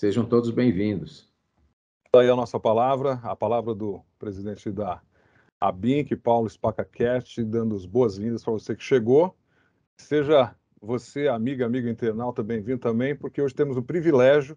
Sejam todos bem-vindos. Daí a nossa palavra, a palavra do presidente da ABINC, Paulo Spacacast, dando as boas-vindas para você que chegou. Seja você, amiga, amigo internauta, bem-vindo também, porque hoje temos o privilégio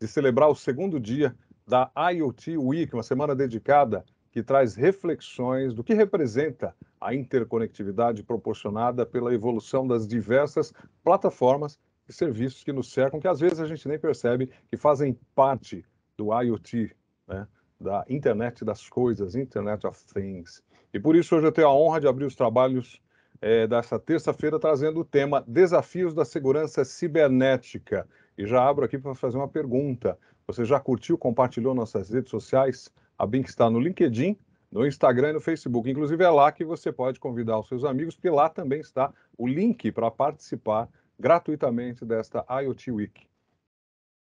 de celebrar o segundo dia da IoT Week, uma semana dedicada que traz reflexões do que representa a interconectividade proporcionada pela evolução das diversas plataformas e serviços que nos cercam, que às vezes a gente nem percebe que fazem parte do IoT, né? da internet das coisas, Internet of Things. E por isso hoje eu tenho a honra de abrir os trabalhos é, terça-feira trazendo o tema Desafios da Segurança Cibernética. E já abro aqui para fazer uma pergunta. Você já curtiu, compartilhou nossas redes sociais? A Bink está no LinkedIn, no Instagram e no Facebook. Inclusive é lá que você pode convidar os seus amigos, porque lá também está o link para participar gratuitamente desta IoT Week.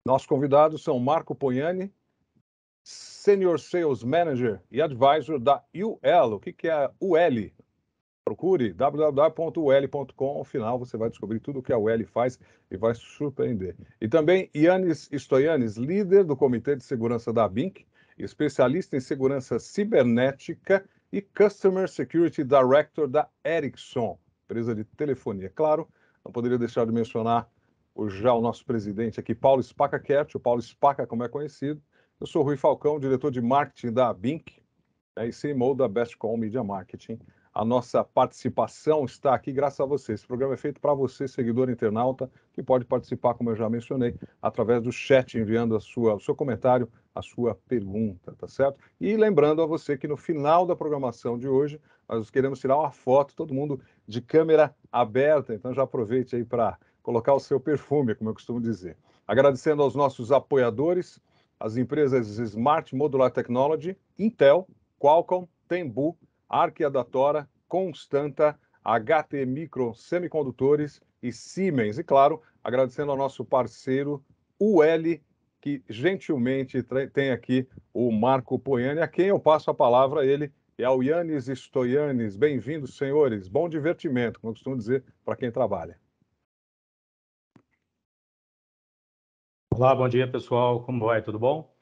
Nossos convidados são Marco Poniani, Senior Sales Manager e Advisor da UL. O que, é a UL? Procure www.ul.com. No final você vai descobrir tudo o que a UL faz e vai surpreender. E também Yannis Stoyanis, líder do Comitê de Segurança da BINC, especialista em segurança cibernética e Customer Security Director da Ericsson, empresa de telefonia. Claro, não poderia deixar de mencionar o, já o nosso presidente aqui, Paulo Spaca Kert, o Paulo Spaca, como é conhecido. Eu sou Rui Falcão, diretor de marketing da Bink, né, e CMO da Bestcom Media Marketing. A nossa participação está aqui graças a você. Esse programa é feito para você, seguidor internauta, que pode participar, como eu já mencionei, através do chat, enviando a sua, o seu comentário, a sua pergunta, tá certo? E lembrando a você que no final da programação de hoje, nós queremos tirar uma foto, todo mundo de câmera aberta, então já aproveite aí para colocar o seu perfume, como eu costumo dizer. Agradecendo aos nossos apoiadores, as empresas Smart Modular Technology, Intel, Qualcomm, Tembu, Tora, Constanta, HT Micro Semicondutores e Siemens. E claro, agradecendo ao nosso parceiro UL, que gentilmente tem aqui o Marco Poiani, a quem eu passo a palavra, ele é o Yanis Stoianis. Bem-vindos, senhores. Bom divertimento, como eu costumo dizer, para quem trabalha. Olá, bom dia pessoal, como vai? Tudo bom?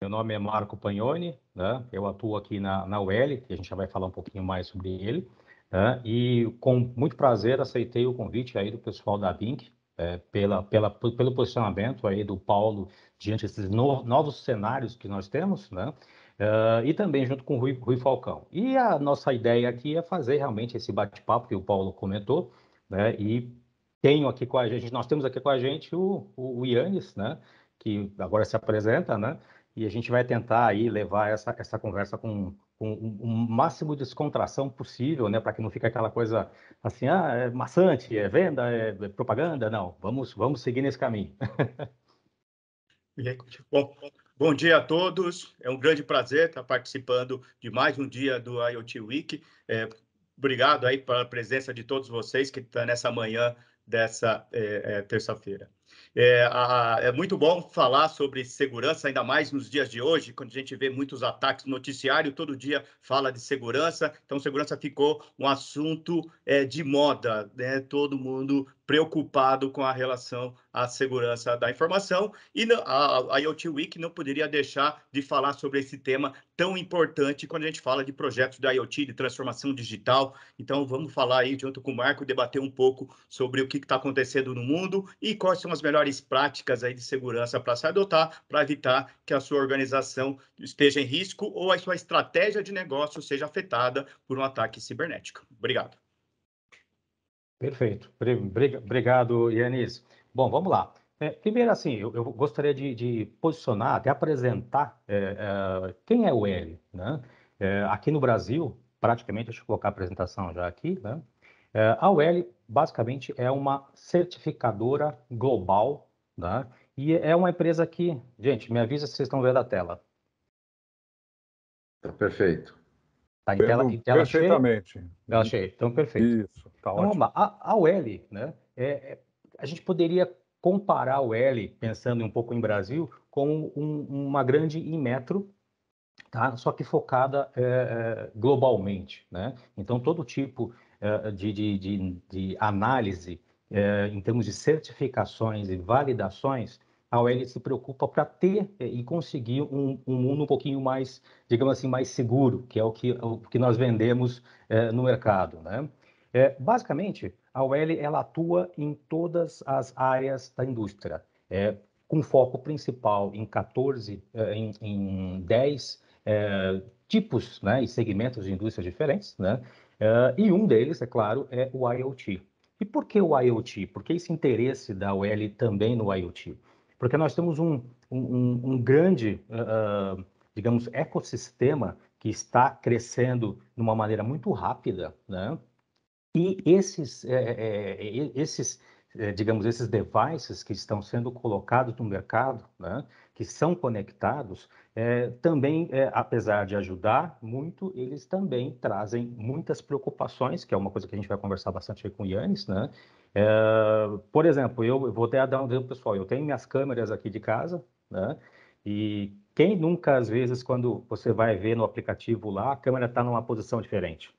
Meu nome é Marco Pagnoni, né? Eu atuo aqui na, na UEL, que a gente já vai falar um pouquinho mais sobre ele. Né? E com muito prazer aceitei o convite aí do pessoal da Bink é, pela, pela, pelo posicionamento aí do Paulo diante desses no, novos cenários que nós temos, né? Uh, e também junto com o Rui, Rui, Falcão. E a nossa ideia aqui é fazer realmente esse bate-papo que o Paulo comentou, né? E tenho aqui com a gente, nós temos aqui com a gente o, o, o Yannis, né? Que agora se apresenta, né? e a gente vai tentar aí levar essa, essa conversa com, com o máximo de descontração possível, né, para que não fique aquela coisa assim, ah, é maçante, é venda, é, é propaganda, não, vamos, vamos seguir nesse caminho. Bom, bom dia a todos, é um grande prazer estar participando de mais um dia do IoT Week, é, obrigado aí pela presença de todos vocês que estão tá nessa manhã dessa é, é, terça-feira. É, a, é, muito bom falar sobre segurança, ainda mais nos dias de hoje, quando a gente vê muitos ataques no noticiário, todo dia fala de segurança. Então, segurança ficou um assunto é, de moda, né? Todo mundo preocupado com a relação à segurança da informação e a IoT Week não poderia deixar de falar sobre esse tema tão importante quando a gente fala de projetos da IoT, de transformação digital. Então, vamos falar aí junto com o Marco, debater um pouco sobre o que está acontecendo no mundo e quais são as melhores práticas aí de segurança para se adotar, para evitar que a sua organização esteja em risco ou a sua estratégia de negócio seja afetada por um ataque cibernético. Obrigado. Perfeito. Obrigado, Yanis. Bom, vamos lá. É, primeiro, assim, eu, eu gostaria de, de, posicionar, até apresentar é, é, quem é o L. Né? É, aqui no Brasil, praticamente, deixa eu colocar a apresentação já aqui, né? É, a UL, basicamente, é uma certificadora global, né? e é uma empresa que... Gente, me avisa se vocês estão vendo a tela. Tá perfeito. Tá em tela, em tela perfeitamente. Cheia, tela cheia. Então, perfeito. Isso, tá então, ótimo. Vamos lá. A, a UL, né? É, é, a gente poderia comparar o L, pensando um pouco em Brasil, com um, uma grande metro tá? só que focada é, é globalmente. Né? Então, todo tipo é, de, de, de, de análise é, em termos de certificações e validações a OL se preocupa para ter eh, e conseguir um, um, mundo um pouquinho mais, digamos assim, mais seguro, que é o que, o que nós vendemos é, no mercado. Né? É, basicamente, a OL ela atua em todas as áreas da indústria, é, com foco principal em 14, eh, em, em 10 tipos né, e segmentos de indústrias diferentes, né? e um deles, é claro, é o IoT. E por que o IoT? Por que esse interesse da OL também no IoT? Porque nós temos um, um, um grande, uh, digamos, ecossistema que está crescendo de uma maneira muito rápida, né? E esses, é, é, é esses é, digamos, esses devices que estão sendo colocados no mercado, né, que são conectados, é, também, é, apesar de ajudar muito, eles também trazem muitas preocupações, que é uma coisa que a gente vai conversar bastante com o Yannis, né, é, por exemplo, eu, vou até dar um exemplo pessoal. Eu tenho minhas câmeras aqui de casa, né? E quem nunca, às vezes, quando você vai ver no aplicativo lá, a câmera está numa posição diferente,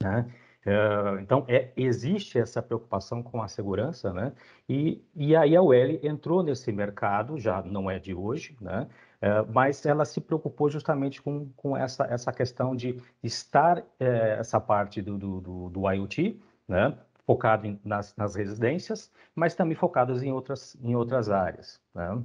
né? Eh, então, é, existe essa preocupação com a segurança, né? E, e aí a UL entrou nesse mercado, já não é de hoje, né? Eh, mas ela se preocupou justamente com, com essa, essa questão de estar eh, essa parte do, do, do, do IoT, né? focado em, nas, nas, residências, mas também focadas em outras, em outras áreas. Né?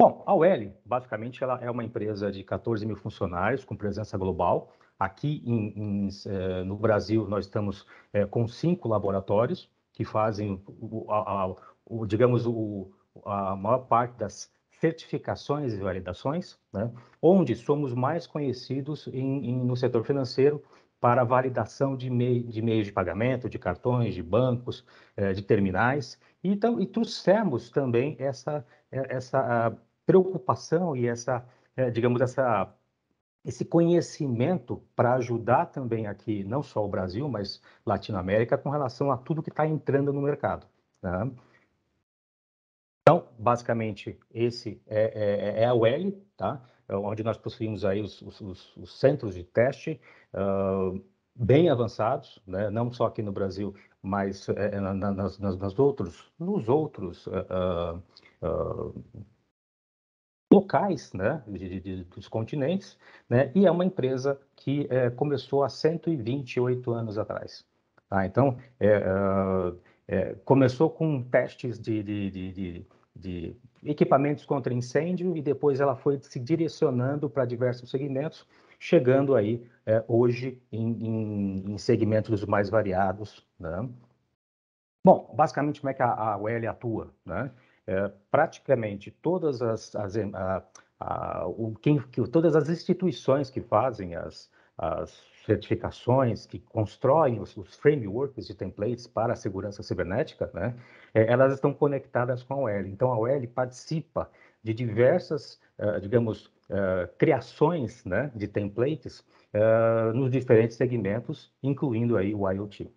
Bom, a UEL, basicamente, ela é uma empresa de 14 mil funcionários com presença global. Aqui em, em, eh, no Brasil, nós estamos eh, com cinco laboratórios que fazem, o, a, a, o, digamos, o, a maior parte das certificações e validações, né? onde somos mais conhecidos em, no setor financeiro para validação de, mei, de meios de pagamento, de cartões, de bancos, eh, de terminais, e, então, e trouxemos também essa, eh, essa ah, preocupação e essa, eh, digamos, essa, esse conhecimento para ajudar também aqui, não só o Brasil, mas Latinoamérica, com relação a tudo que está entrando no mercado. Né? Então, basicamente, esse é, é, é a UL, tá? É onde nós possuímos aí os, os, os centros de teste, bem avançados, né? não só aqui no Brasil, mas é, na, nas, nas, nas, outros, nos outros uh, uh, locais né, de, de, dos continentes, né, e é uma empresa que é, começou há 128 anos atrás. Tá? Então, é, é, começou com testes de, de, de equipamentos contra incêndio e depois ela foi se direcionando para diversos segmentos chegando aí é, hoje em, em, em, segmentos mais variados. Né? Bom, basicamente como é que a, a UL atua? Né? É, praticamente todas as, as a, a, o, quem, que, todas as instituições que fazem as, as certificações, que constroem os, os, frameworks de templates para a segurança cibernética, né, é, elas estão conectadas com a OL. Então, a OL participa de diversas, uh, digamos, eh, criações né, de templates uh, nos diferentes segmentos, incluindo aí o IoT.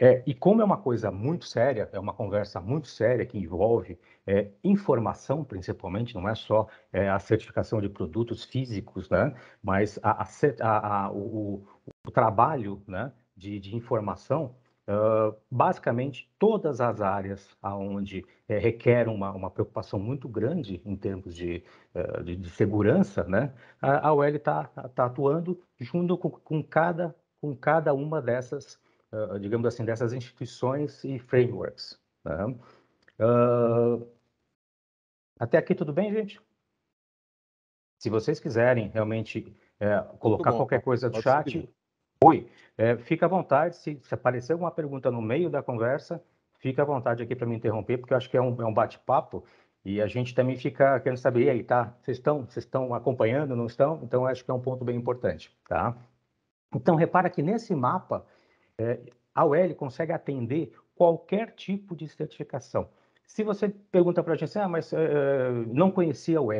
É, e como é uma coisa muito séria, é uma conversa muito séria que envolve é, informação, principalmente, não é só é, a certificação de produtos físicos, né? mas a, a, a, o, o, trabalho né, de, de informação basicamente, todas as áreas onde é, eh, requer uma, uma preocupação muito grande em termos de, uh, de, de, segurança, né, a, a UEL está tá atuando junto com, com, cada, com cada uma dessas, uh, digamos assim, dessas instituições e frameworks. Né? até aqui tudo bem, gente? Se vocês quiserem realmente eh, colocar qualquer coisa no chat, Oi, é, fica à vontade, se, se, aparecer alguma pergunta no meio da conversa, fica à vontade aqui para me interromper, porque eu acho que é um, é um bate-papo e a gente também fica querendo saber, e aí, tá? Vocês estão, vocês estão acompanhando, não estão? Então, acho que é um ponto bem importante, tá? Então, repara que nesse mapa, é, a UL consegue atender qualquer tipo de certificação. Se você pergunta para a gente, assim, ah, mas é, não conhecia a UL,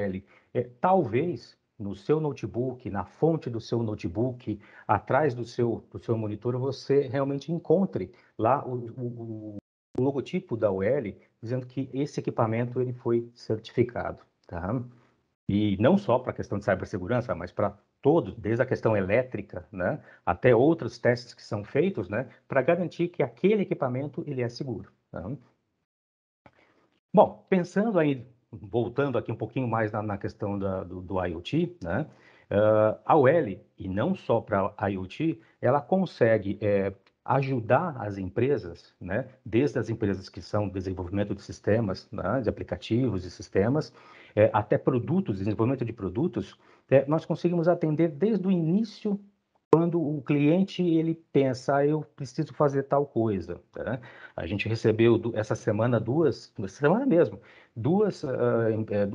é, talvez no seu notebook, na fonte do seu notebook, atrás do seu, do seu monitor, você realmente encontre lá o, o, o logotipo da UL, dizendo que esse equipamento ele foi certificado. Tá? E não só para a questão de cibersegurança, mas para todo, desde a questão elétrica, né, até outros testes que são feitos, né, para garantir que aquele equipamento ele é seguro. Tá? Bom, pensando aí voltando aqui um pouquinho mais na, na questão da, do, do, IoT, né? Uh, a UL, e não só para IoT, ela consegue é, ajudar as empresas, né, desde as empresas que são desenvolvimento de sistemas, né, de aplicativos e sistemas, é, até produtos, desenvolvimento de produtos, é, nós conseguimos atender desde o início quando o cliente ele pensa, ah, eu preciso fazer tal coisa. Né? A gente recebeu essa semana duas, essa semana mesmo, duas, uh,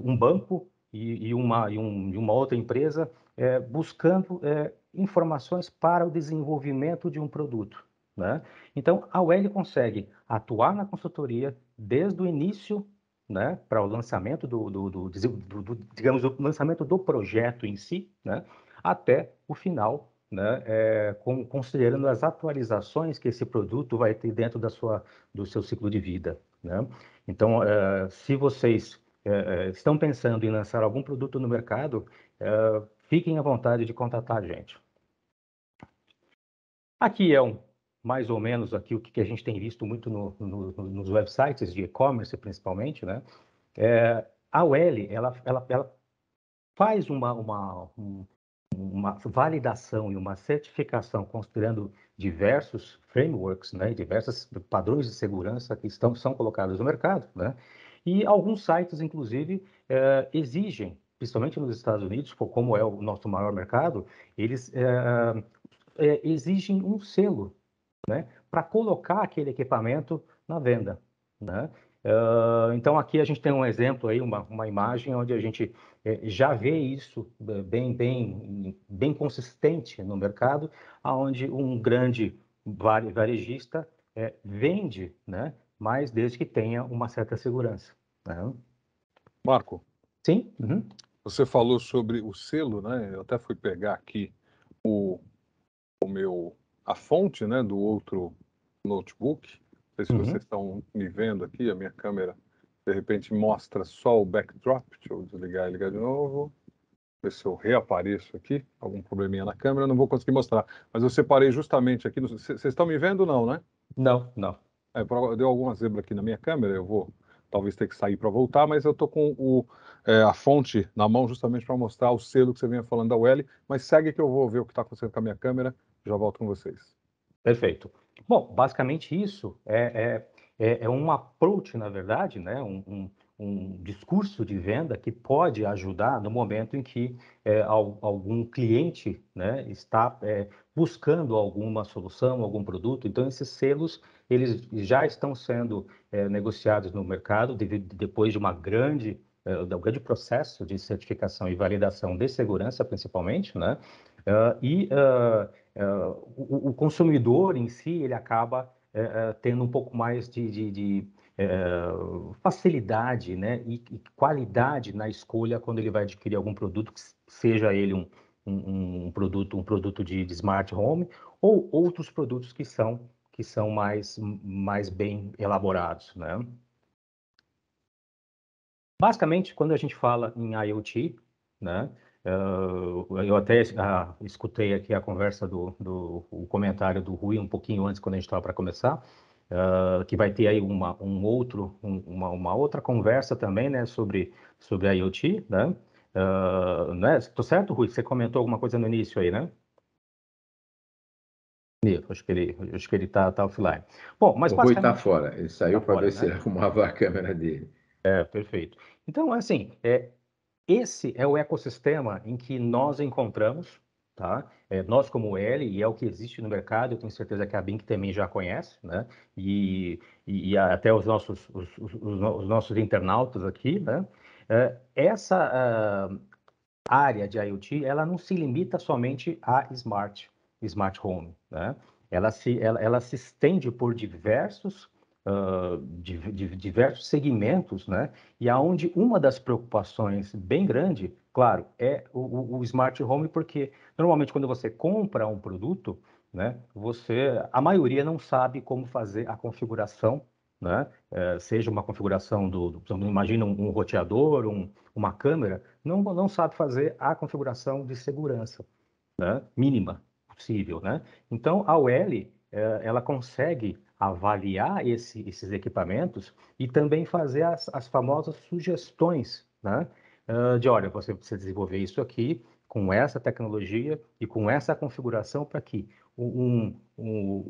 um banco e, e uma, e, um, e, uma outra empresa é, buscando é, informações para o desenvolvimento de um produto. Né? Então, a UEL consegue atuar na consultoria desde o início né, para o lançamento do, do, do, do, digamos, o lançamento do projeto em si, né, até o final né, é, com, considerando as atualizações que esse produto vai ter dentro da sua, do seu ciclo de vida. Né? Então, é, se vocês é, é, estão pensando em lançar algum produto no mercado, fiquem à vontade de contatar a gente. Aqui é um, mais ou menos aqui o que a gente tem visto muito no, no, nos websites de e-commerce, principalmente. Né? a UL, ela, ela, ela faz uma, uma uma validação e uma certificação considerando diversos frameworks, né, diversos padrões de segurança que estão, são colocados no mercado, né, e alguns sites, inclusive, eh, exigem, principalmente nos Estados Unidos, como é o nosso maior mercado, eles eh, eh, exigem um selo né, para colocar aquele equipamento na venda. Né? Uh, então, aqui a gente tem um exemplo aí, uma, uma imagem onde a gente é, já vê isso bem, bem, bem consistente no mercado, aonde um grande varejista é, vende, né? mas desde que tenha uma certa segurança. Né? Marco? Sim? Uhum. Você falou sobre o selo, né? Eu até fui pegar aqui o, o meu, a fonte né, do outro notebook não sei se uhum. vocês estão me vendo aqui, a minha câmera de repente mostra só o backdrop. Deixa eu desligar e ligar de novo. Ver se eu reapareço aqui. Algum probleminha na câmera, não vou conseguir mostrar. Mas eu separei justamente aqui. Vocês estão me vendo ou não, né? Não, não. É, deu alguma zebra aqui na minha câmera, eu vou talvez ter que sair para voltar, mas eu estou com o, é, a fonte na mão justamente para mostrar o selo que você vinha falando da UL, mas segue que eu vou ver o que está acontecendo com a minha câmera, já volto com vocês. Perfeito. Bom, basicamente isso é, é, é, é um approach, na verdade, né? um, um, um discurso de venda que pode ajudar no momento em que é, algum cliente né, está é, buscando alguma solução, algum produto. Então, esses selos eles já estão sendo é, negociados no mercado devido, depois de uma grande é, um grande processo de certificação e validação de segurança, principalmente, né? Uh, e uh, uh, o, o, consumidor em si, ele acaba tendo um pouco mais de, de, de facilidade né? E, e, qualidade na escolha quando ele vai adquirir algum produto, seja ele um, um, um produto um produto de, de, smart home ou outros produtos que são que são mais, mais bem elaborados. Né? Basicamente, quando a gente fala em IoT, né, eu até ah, escutei aqui a conversa do, do o comentário do Rui um pouquinho antes, quando a gente estava para começar, uh, que vai ter aí uma, um outro, um, uma, uma, outra conversa também, né, sobre, sobre a IoT, né? Uh, é Tô certo, Rui? Você comentou alguma coisa no início aí, né? Acho que ele, acho que ele tá, tá offline. Bom, mas o Rui está fora. Ele saiu tá para ver né? se arrumava a câmera dele. É, perfeito. Então, assim, é, esse é o ecossistema em que nós encontramos, tá? É, nós como L, e é o que existe no mercado, eu tenho certeza que a Bink também já conhece, né? E, e, e até os nossos, os, os, os, nossos internautas aqui, né? É, essa uh, área de IoT, ela não se limita somente a smart, smart home, né? Ela se, ela, ela se estende por diversos uh, de, de, diversos segmentos, né? E aonde uma das preocupações bem grande, claro, é o, o smart home, porque normalmente quando você compra um produto, né? Você, a maioria não sabe como fazer a configuração né? Eh, seja uma configuração do, do imagina um, um roteador, um, uma câmera, não, não sabe fazer a configuração de segurança né? mínima possível, né? Então a UL eh, ela consegue avaliar esse, esses equipamentos e também fazer as, as famosas sugestões, né? Uh, de olha, você precisa desenvolver isso aqui com essa tecnologia e com essa configuração para que um, um,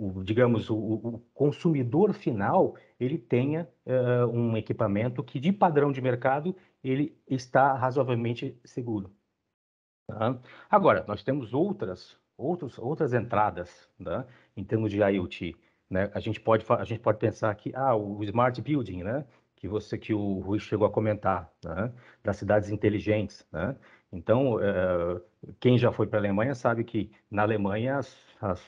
um, digamos, o, o, consumidor final ele tenha uh, um equipamento que de padrão de mercado ele está razoavelmente seguro. Tá? Agora, nós temos outras, outros, outras entradas né, em termos de IoT. Né? A, gente pode, a gente pode pensar que ah, o smart building, né? que você que o Rui chegou a comentar, né? das cidades inteligentes. Né? Então, é, quem já foi para a Alemanha sabe que na Alemanha as, as,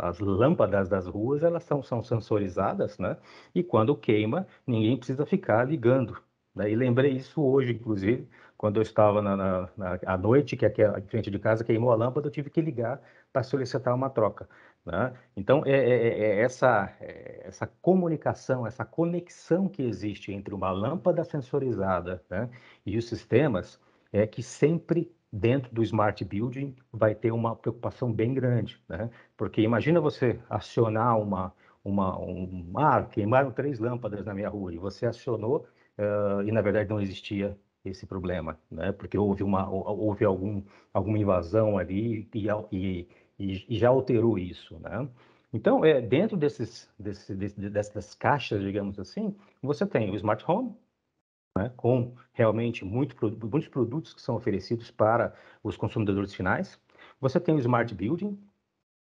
as lâmpadas das ruas elas são, são sensorizadas, né? e quando queima, ninguém precisa ficar ligando. Né? E lembrei isso hoje, inclusive, quando eu estava na, na, na à noite, que aqui em frente de casa queimou a lâmpada, eu tive que ligar para solicitar uma troca. Né? Então, é, é, é, é essa, é, essa comunicação, essa conexão que existe entre uma lâmpada sensorizada né, e os sistemas é que sempre dentro do smart building vai ter uma preocupação bem grande, né? Porque imagina você acionar uma uma um ah, queimaram três lâmpadas na minha rua e você acionou uh, e na verdade não existia esse problema, né? Porque houve uma houve algum alguma invasão ali e, e e, e já alterou isso, né? Então, é, dentro desses, desse, dessas caixas, digamos assim, você tem o smart home, né, com realmente muito, muitos produtos que são oferecidos para os consumidores finais. Você tem o smart building.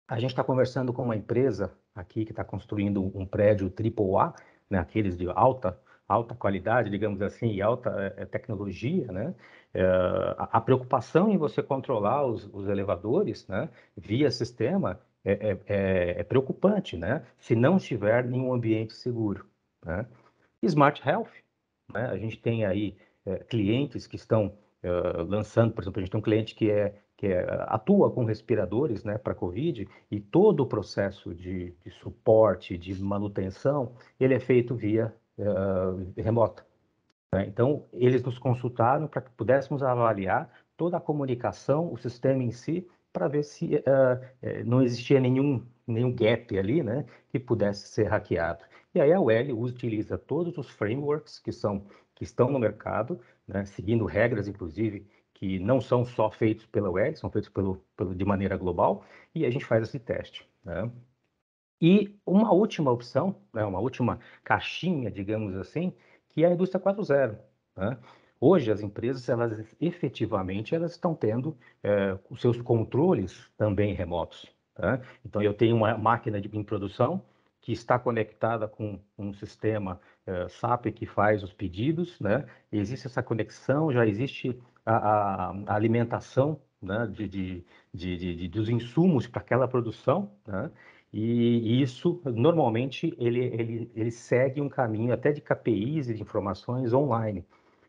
A gente está conversando com uma empresa aqui que está construindo um prédio AAA, né, aqueles de alta alta qualidade, digamos assim, e alta é, é tecnologia, né? Eh, a preocupação em você controlar os, os elevadores né, via sistema é, é, é, é, preocupante, né? Se não estiver em um ambiente seguro. Né? Smart Health, né? a gente tem aí é, clientes que estão eh, lançando, por exemplo, a gente tem um cliente que é que é, atua com respiradores, né, para COVID e todo o processo de, de, suporte, de manutenção, ele é feito via remota. Tá? Então, eles nos consultaram para que pudéssemos avaliar toda a comunicação, o sistema em si, para ver se uh, não existia nenhum, nenhum gap ali né, que pudesse ser hackeado. E aí a UEL utiliza todos os frameworks que, são, que estão no mercado, né, seguindo regras, inclusive, que não são só feitos pela UEL, são feitos pelo, pelo, de maneira global, e a gente faz esse teste. Né? E uma última opção, né, uma última caixinha, digamos assim, que é a indústria 4.0. Né? Hoje as empresas elas efetivamente elas estão tendo é, os seus controles também remotos. Tá? Então eu tenho uma máquina de produção que está conectada com um sistema é, SAP que faz os pedidos, né? Existe essa conexão, já existe a, a alimentação né? de, de, de, de, dos insumos para aquela produção, né? E isso, normalmente, ele, ele, ele segue um caminho até de KPIs e de informações online.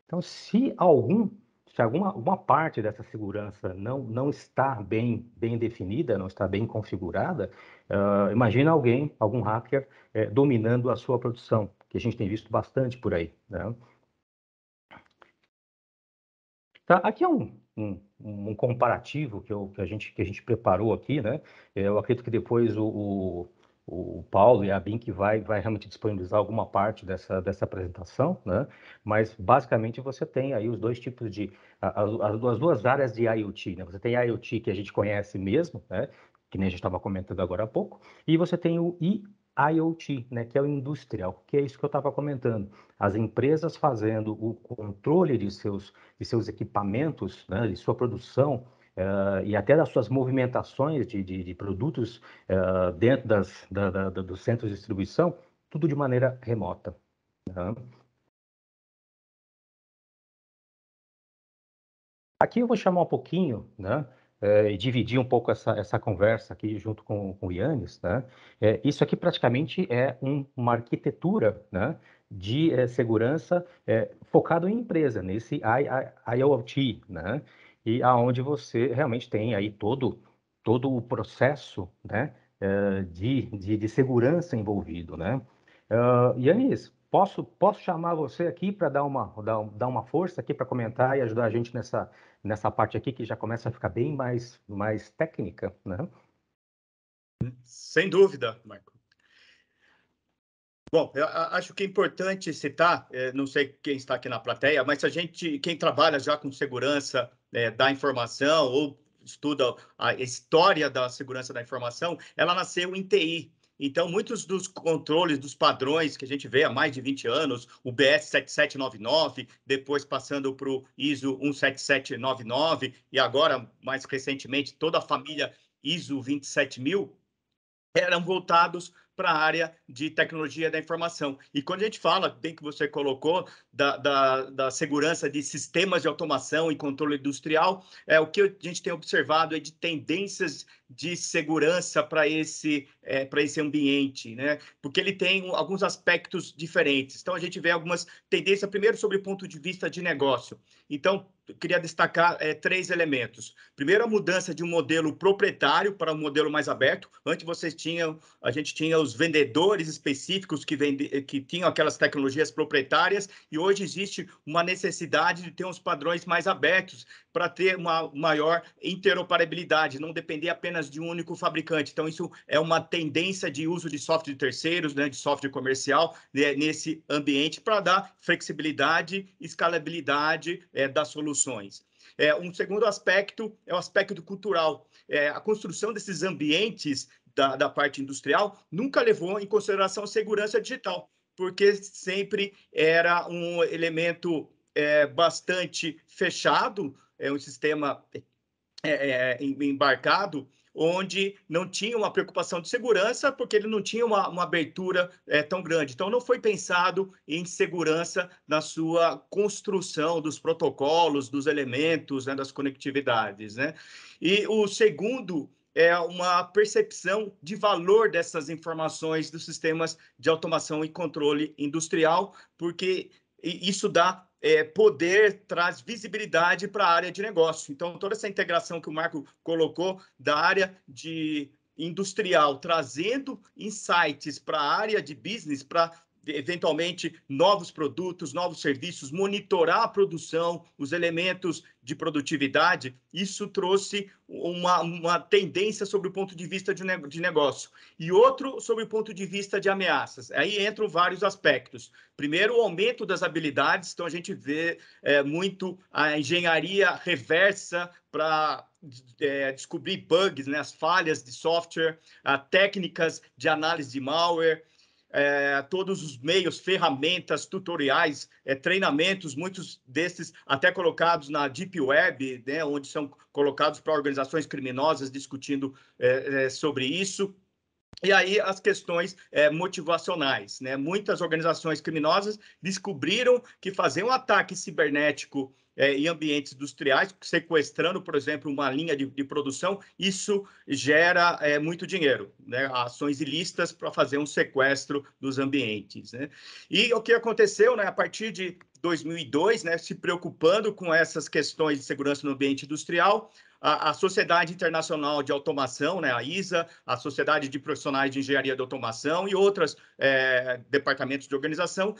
Então, se algum se alguma, alguma parte dessa segurança não, não está bem, bem definida, não está bem configurada, uh, imagina alguém, algum hacker, eh, dominando a sua produção, que a gente tem visto bastante por aí. Né? Tá, aqui é um, um, um comparativo que, eu, que, a gente, que a gente preparou aqui, né? Eu acredito que depois o, o, o Paulo e a Bin que vai, vai realmente disponibilizar alguma parte dessa, dessa apresentação, né? Mas basicamente você tem aí os dois tipos de as, as duas áreas de IoT, né? Você tem IoT que a gente conhece mesmo, né? que nem a gente estava comentando agora há pouco, e você tem o IoT, né, que é o industrial, que é isso que eu estava comentando. As empresas fazendo o controle de seus, de seus equipamentos, né, de sua produção uh, e até das suas movimentações de, de, de produtos uh, dentro das, da, da, da, dos centros de distribuição, tudo de maneira remota. Né? Aqui eu vou chamar um pouquinho né, é, dividir um pouco essa, essa conversa aqui junto com, com o Yannis, né? É, isso aqui praticamente é um, uma arquitetura, né? de é, segurança é, focado em empresa, nesse IoT, né? E aonde você realmente tem aí todo, todo o processo, né? É, de, de, de segurança envolvido, né? Uh, Yannis, Posso, posso chamar você aqui para dar uma, dar, dar uma força aqui para comentar e ajudar a gente nessa, nessa parte aqui que já começa a ficar bem mais, mais técnica, né? Sem dúvida, Marco. Bom, eu acho que é importante citar, é, não sei quem está aqui na plateia, mas a gente, quem trabalha já com segurança é, da informação ou estuda a história da segurança da informação, ela nasceu em TI, então, muitos dos controles, dos padrões que a gente vê há mais de 20 anos, o BS 7799, depois passando para o ISO 17799, e agora, mais recentemente, toda a família ISO 27000, eram voltados para a área de tecnologia da informação. E quando a gente fala, bem que você colocou, da, da, da, segurança de sistemas de automação e controle industrial, é o que a gente tem observado é de tendências de segurança para esse, é, para esse ambiente, né? porque ele tem alguns aspectos diferentes. Então, a gente vê algumas tendências, primeiro, sobre o ponto de vista de negócio. Então, queria destacar é, três elementos. Primeiro, a mudança de um modelo proprietário para um modelo mais aberto. Antes vocês tinham, a gente tinha os vendedores específicos que, vende, que tinham aquelas tecnologias proprietárias e hoje existe uma necessidade de ter uns padrões mais abertos para ter uma maior interoperabilidade, não depender apenas apenas de um único fabricante. Então, isso é uma tendência de uso de software de terceiros, né, de software comercial, né, nesse ambiente para dar flexibilidade, escalabilidade é, das soluções. É, um segundo aspecto é o aspecto cultural. É, a construção desses ambientes da, da parte industrial nunca levou em consideração a segurança digital, porque sempre era um elemento é, bastante fechado, é um sistema é, é, embarcado onde não tinha uma preocupação de segurança, porque ele não tinha uma, uma abertura é, tão grande. Então, não foi pensado em segurança na sua construção dos protocolos, dos elementos, né, das conectividades. Né? E o segundo é uma percepção de valor dessas informações dos sistemas de automação e controle industrial, porque isso dá é, poder traz visibilidade para a área de negócio. Então, toda essa integração que o Marco colocou da área de industrial, trazendo insights para a área de business, para eventualmente novos produtos, novos serviços, monitorar a produção, os elementos de produtividade, isso trouxe uma, uma tendência sobre o ponto de vista de, de negócio. E outro sobre o ponto de vista de ameaças. Aí entram vários aspectos. Primeiro, o aumento das habilidades, então a gente vê é, muito a engenharia reversa para é, descobrir bugs, né, as falhas de software, técnicas de análise de malware é, todos os meios, ferramentas, tutoriais, é, treinamentos, muitos desses até colocados na Deep Web, né, onde são colocados para organizações criminosas discutindo é, é sobre isso. E aí as questões é, motivacionais, né? Muitas organizações criminosas descobriram que fazer um ataque cibernético é, em ambientes industriais, sequestrando, por exemplo, uma linha de, de produção, isso gera é, muito dinheiro, né? ações ilícitas para fazer um sequestro dos ambientes. Né? E o que aconteceu né? a partir de 2002, né, se preocupando com essas questões de segurança no ambiente industrial, a, a, Sociedade Internacional de Automação, né, a ISA, a Sociedade de Profissionais de Engenharia de Automação e outros é, departamentos de organização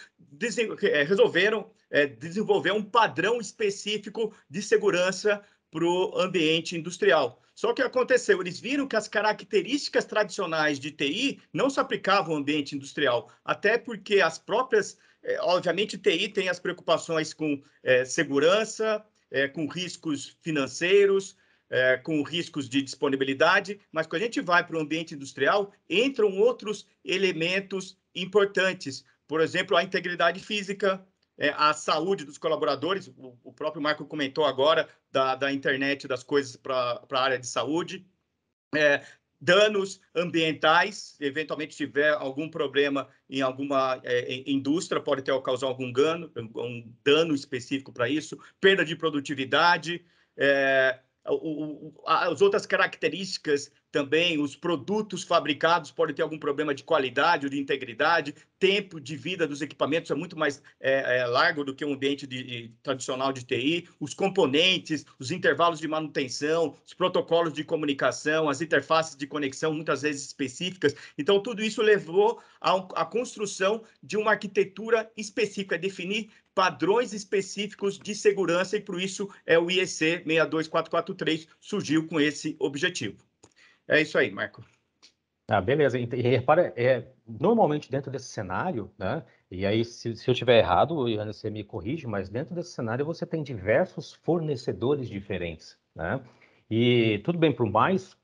é, resolveram é, desenvolver um padrão específico de segurança para o ambiente industrial. Só que aconteceu, eles viram que as características tradicionais de TI não se aplicavam ao ambiente industrial, até porque as próprias, é, obviamente, TI tem as preocupações com é, segurança, é, com riscos financeiros, é, com riscos de disponibilidade, mas quando a gente vai para o ambiente industrial, entram outros elementos importantes, por exemplo, a integridade física, é, a saúde dos colaboradores, o, o, próprio Marco comentou agora da, da internet das coisas para a área de saúde, é, danos ambientais, eventualmente tiver algum problema em alguma é, em indústria, pode ter causar algum dano, um dano específico para isso, perda de produtividade, é, o, o, as outras características também os produtos fabricados podem ter algum problema de qualidade ou de integridade, tempo de vida dos equipamentos é muito mais é, é, largo do que um ambiente de, de, tradicional de TI, os componentes, os intervalos de manutenção, os protocolos de comunicação, as interfaces de conexão, muitas vezes específicas. Então, tudo isso levou à construção de uma arquitetura específica, é definir padrões específicos de segurança, e por isso é o IEC 62443 surgiu com esse objetivo. É isso aí, Marco. Ah, beleza. E repara, é, normalmente dentro desse cenário, né? E aí, se, se eu estiver errado, Ian, você me corrige, mas dentro desse cenário você tem diversos fornecedores diferentes, né? E tudo bem, por mais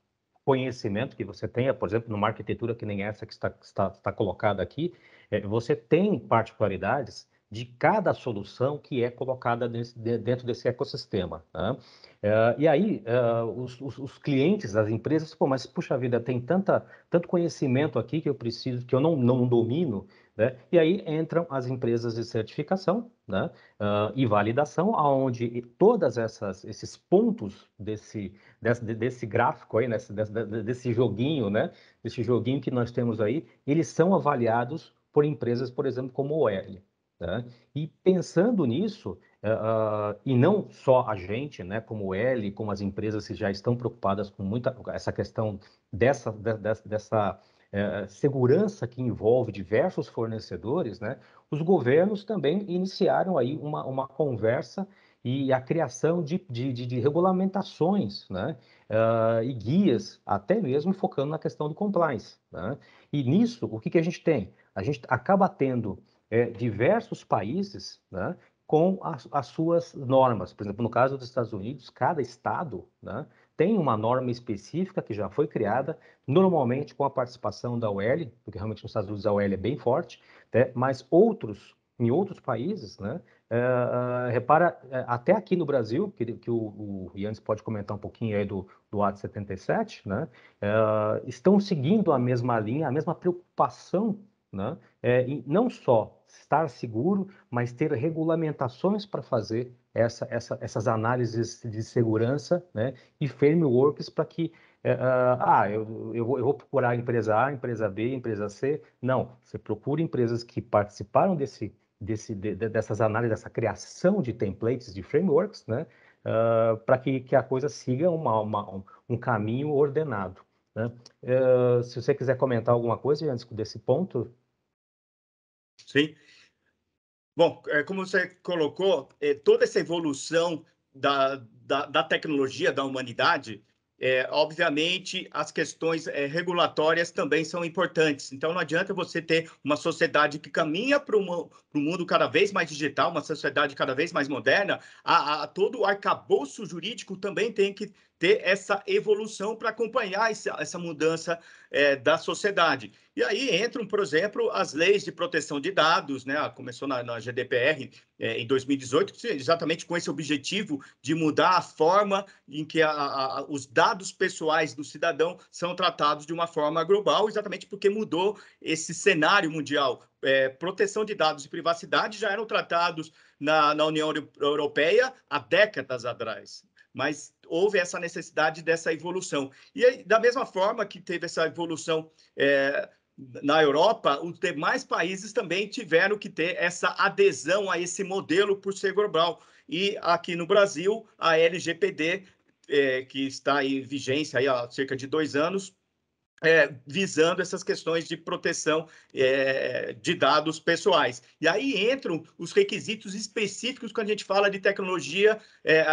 conhecimento que você tenha, por exemplo, numa arquitetura que nem essa que está, está, está colocada aqui, é, você tem particularidades de cada solução que é colocada dentro desse ecossistema. Né? É, e aí, é, os, os, clientes, as empresas, pô, mas puxa vida, tem tanta, tanto conhecimento aqui que eu preciso, que eu não, não domino, né? E aí entram as empresas de certificação né? Uh, e validação, aonde todas essas esses pontos desse desse, desse gráfico aí, né? desse, desse joguinho, né? Desse joguinho que nós temos aí, eles são avaliados por empresas, por exemplo, como o L. Né? E pensando nisso, uh, e não só a gente, né, como ele, como as empresas que já estão preocupadas com muita essa questão dessa, dessa, dessa uh, segurança que envolve diversos fornecedores, né, os governos também iniciaram aí uma, uma conversa e a criação de, de, de, de regulamentações né? Uh, e guias, até mesmo focando na questão do compliance. Né? E nisso, o que, que a gente tem? A gente acaba tendo é, diversos países né, com as, as, suas normas. Por exemplo, no caso dos Estados Unidos, cada estado né, tem uma norma específica que já foi criada, normalmente com a participação da UL, porque realmente nos Estados Unidos a UL é bem forte, né, mas outros em outros países, né? Eh, eh, repara, eh, até aqui no Brasil, que, que o, o Yannis pode comentar um pouquinho aí do, do Ato 77, né? estão seguindo a mesma linha, a mesma preocupação né? É, não só estar seguro, mas ter regulamentações para fazer essa, essa, essas análises de segurança né? e frameworks para que é, ah, ah, eu, eu, vou, eu vou procurar a empresa A, empresa B, empresa C. Não, você procura empresas que participaram desse, desse, de, dessas análises, dessa criação de templates, de frameworks, né? Uh, ah, para que, que a coisa siga uma, uma, um caminho ordenado. Né? Uh, se você quiser comentar alguma coisa antes desse ponto, Sim. Bom, é, como você colocou, é, toda essa evolução da, da, da tecnologia da humanidade, é, obviamente, as questões é, regulatórias também são importantes. Então, não adianta você ter uma sociedade que caminha para o mundo cada vez mais digital, uma sociedade cada vez mais moderna, a, a, todo o arcabouço jurídico também tem que ter essa evolução para acompanhar essa, essa mudança é, da sociedade. E aí entram, por exemplo, as leis de proteção de dados, né? Ah, começou na, na GDPR é, eh, em 2018, exatamente com esse objetivo de mudar a forma em que a, a, os dados pessoais do cidadão são tratados de uma forma global, exatamente porque mudou esse cenário mundial. É, proteção de dados e privacidade já eram tratados na, na União Europeia há décadas atrás mas houve essa necessidade dessa evolução. E aí, da mesma forma que teve essa evolução é, na Europa, os demais países também tiveram que ter essa adesão a esse modelo por ser global. E aqui no Brasil, a LGPD, é, que está em vigência aí há cerca de dois anos, é, visando essas questões de proteção é, de dados pessoais. E aí entram os requisitos específicos quando a gente fala de tecnologia é,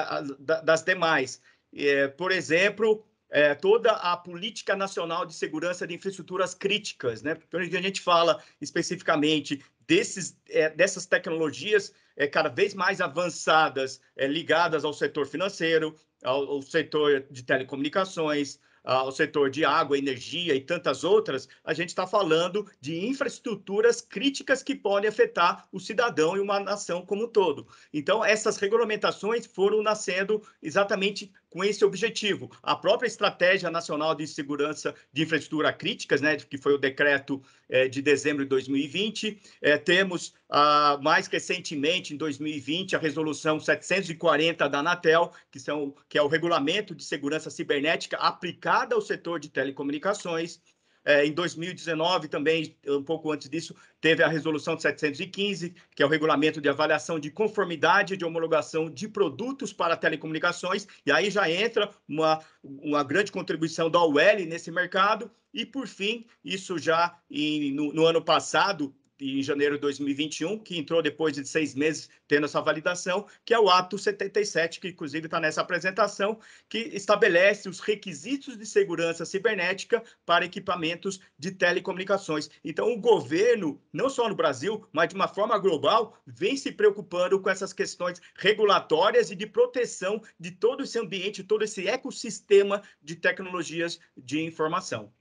das demais. É, por exemplo, é, toda a política nacional de segurança de infraestruturas críticas, né? Quando a gente fala especificamente desses, é, dessas tecnologias é, cada vez mais avançadas, é, ligadas ao setor financeiro, ao, ao setor de telecomunicações, ao ah, setor de água, energia e tantas outras, a gente está falando de infraestruturas críticas que podem afetar o cidadão e uma nação como um todo. Então, essas regulamentações foram nascendo exatamente com esse objetivo. A própria Estratégia Nacional de Segurança de Infraestrutura Críticas, né, que foi o decreto é, de dezembro de 2020, é, temos a ah, mais recentemente, em 2020, a resolução 740 da Anatel, que, são, que é o regulamento de segurança cibernética aplicada ao setor de telecomunicações. É, em 2019, também, um pouco antes disso, teve a resolução de 715, que é o regulamento de avaliação de conformidade de homologação de produtos para telecomunicações, e aí já entra uma, uma grande contribuição da UEL nesse mercado. E, por fim, isso já em, no, no ano passado, em janeiro de 2021, que entrou depois de seis meses tendo essa validação, que é o ato 77, que inclusive está nessa apresentação, que estabelece os requisitos de segurança cibernética para equipamentos de telecomunicações. Então, o governo, não só no Brasil, mas de uma forma global, vem se preocupando com essas questões regulatórias e de proteção de todo esse ambiente, todo esse ecossistema de tecnologias de informação.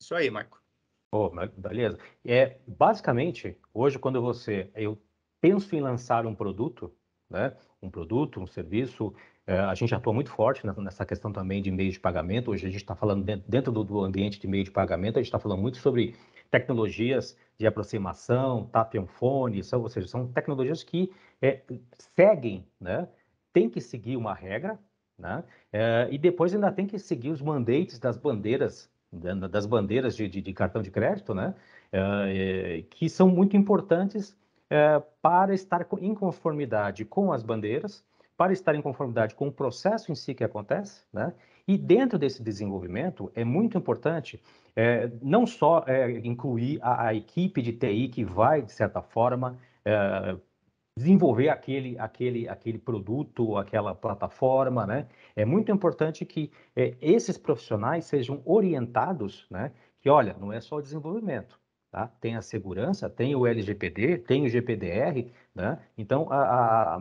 Isso aí, Marco. Oh, beleza. É, basicamente, hoje quando você, eu penso em lançar um produto, né? um produto, um serviço, é, a gente atua muito forte nessa questão também de meio de pagamento. Hoje a gente está falando dentro, do, ambiente de meio de pagamento, a gente está falando muito sobre tecnologias de aproximação, tap são, ou seja, são tecnologias que é, seguem, né? tem que seguir uma regra, né? É, e depois ainda tem que seguir os mandates das bandeiras das bandeiras de, de, de cartão de crédito, né? É, que são muito importantes é, para estar em conformidade com as bandeiras, para estar em conformidade com o processo em si que acontece, né? E dentro desse desenvolvimento é muito importante é, não só incluir a, a, equipe de TI que vai, de certa forma, desenvolver aquele, aquele, aquele produto, aquela plataforma, né? É muito importante que é, esses profissionais sejam orientados, né? Que, olha, não é só o desenvolvimento, tá? Tem a segurança, tem o LGPD, tem o GPDR, né? Então, a, a,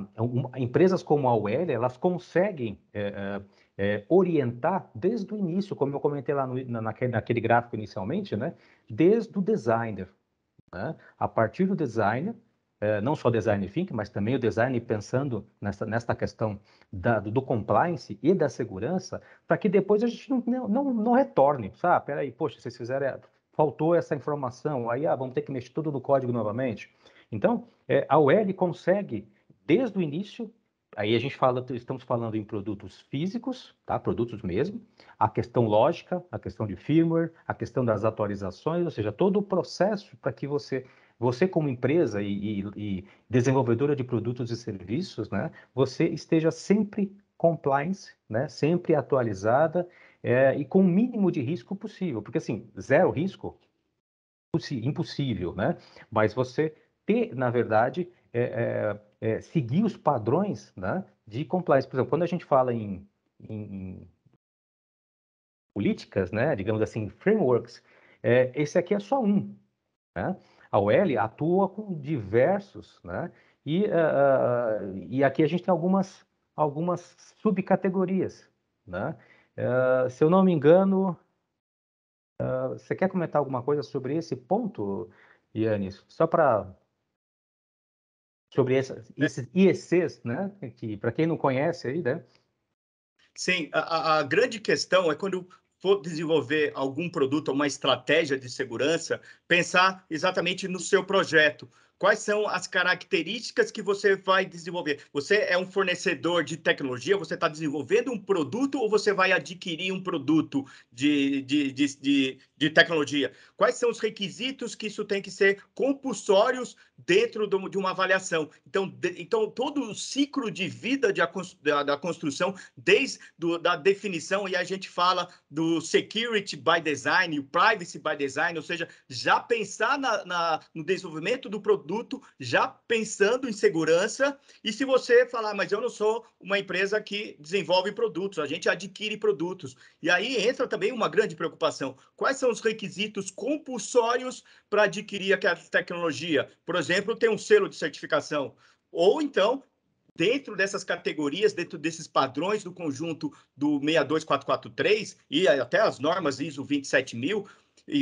a, empresas como a UL, elas conseguem é, é, é, orientar desde o início, como eu comentei lá no, naquele, naquele gráfico inicialmente, né? Desde o designer, né? A partir do designer, eh, não só design thinking, mas também o design pensando nessa, nesta questão da, do compliance e da segurança, para que depois a gente não, não, não retorne. Ah, peraí, poxa, vocês fizeram, eh, faltou essa informação, aí ah, vamos ter que mexer tudo no código novamente. Então, é, a UL consegue, desde o início, aí a gente fala, estamos falando em produtos físicos, tá? Produtos mesmo, a questão lógica, a questão de firmware, a questão das atualizações, ou seja, todo o processo para que você você como empresa e, e, e desenvolvedora de produtos e serviços, né, você esteja sempre compliance, né, sempre atualizada é, e com o mínimo de risco possível, porque assim zero risco impossível, né? Mas você ter, na verdade, é, é, é, seguir os padrões, né, de compliance. Por exemplo, quando a gente fala em, em políticas, né, digamos assim, frameworks, é, esse aqui é só um. Né? A OL atua com diversos, né? E, uh, e aqui a gente tem algumas, algumas subcategorias, né? Uh, se eu não me engano, uh, você quer comentar alguma coisa sobre esse ponto, Yannis? Só para sobre é. esses IECs, né? Que para quem não conhece aí, né? Sim, a, a, grande questão é quando for desenvolver algum produto ou uma estratégia de segurança, pensar exatamente no seu projeto, Quais são as características que você vai desenvolver? Você é um fornecedor de tecnologia? Você está desenvolvendo um produto ou você vai adquirir um produto de, de, de, de, de tecnologia? Quais são os requisitos que isso tem que ser compulsórios dentro de uma avaliação? Então, de, então todo o ciclo de vida de da, da construção, desde do, da definição, e a gente fala do security by design, o privacy by design, ou seja, já pensar na, na no desenvolvimento do produto produto já pensando em segurança. E se você falar, mas eu não sou uma empresa que desenvolve produtos, a gente adquire produtos. E aí entra também uma grande preocupação: quais são os requisitos compulsórios para adquirir aquela tecnologia? Por exemplo, ter um selo de certificação. Ou então dentro dessas categorias, dentro desses padrões do conjunto do 62443 e até as normas ISO 27000,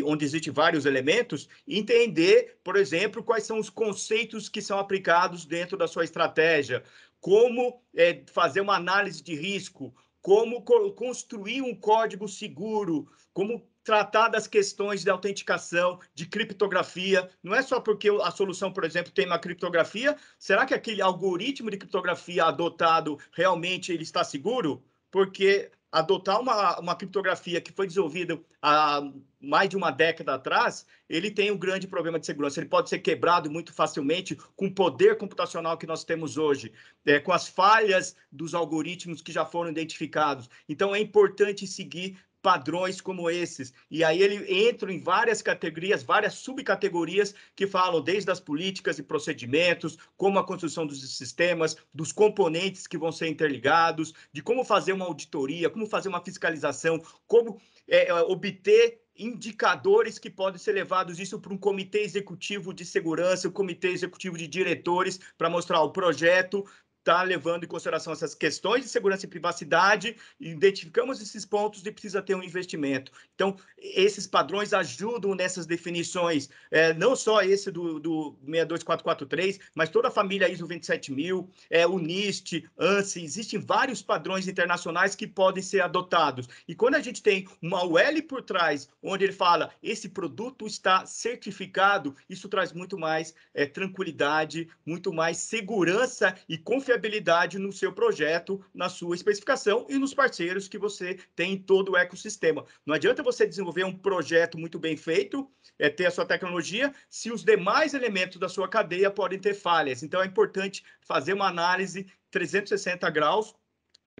onde existem vários elementos, entender, por exemplo, quais são os conceitos que são aplicados dentro da sua estratégia, como é, fazer uma análise de risco, como co construir um código seguro, como tratar das questões de autenticação, de criptografia. Não é só porque a solução, por exemplo, tem uma criptografia. Será que aquele algoritmo de criptografia adotado realmente ele está seguro? Porque adotar uma, uma criptografia que foi desenvolvida há ah, mais de uma década atrás, ele tem um grande problema de segurança. Ele pode ser quebrado muito facilmente com o poder computacional que nós temos hoje, é, com as falhas dos algoritmos que já foram identificados. Então, é importante seguir padrões como esses. E aí ele entra em várias categorias, várias subcategorias que falam desde as políticas e procedimentos, como a construção dos sistemas, dos componentes que vão ser interligados, de como fazer uma auditoria, como fazer uma fiscalização, como é, é obter indicadores que podem ser levados isso para um comitê executivo de segurança, um comitê executivo de diretores para mostrar o projeto está levando em consideração essas questões de segurança e privacidade, identificamos esses pontos e precisa ter um investimento. Então, esses padrões ajudam nessas definições, é, não só esse do, do 62443, mas toda a família ISO 27000, é, o NIST, ANSI, existem vários padrões internacionais que podem ser adotados. E quando a gente tem uma UL por trás, onde ele fala, esse produto está certificado, isso traz muito mais é, tranquilidade, muito mais segurança e confiabilidade confiabilidade no seu projeto, na sua especificação e nos parceiros que você tem em todo o ecossistema. Não adianta você desenvolver um projeto muito bem feito, é, ter a sua tecnologia, se os demais elementos da sua cadeia podem ter falhas. Então, é importante fazer uma análise 360 graus,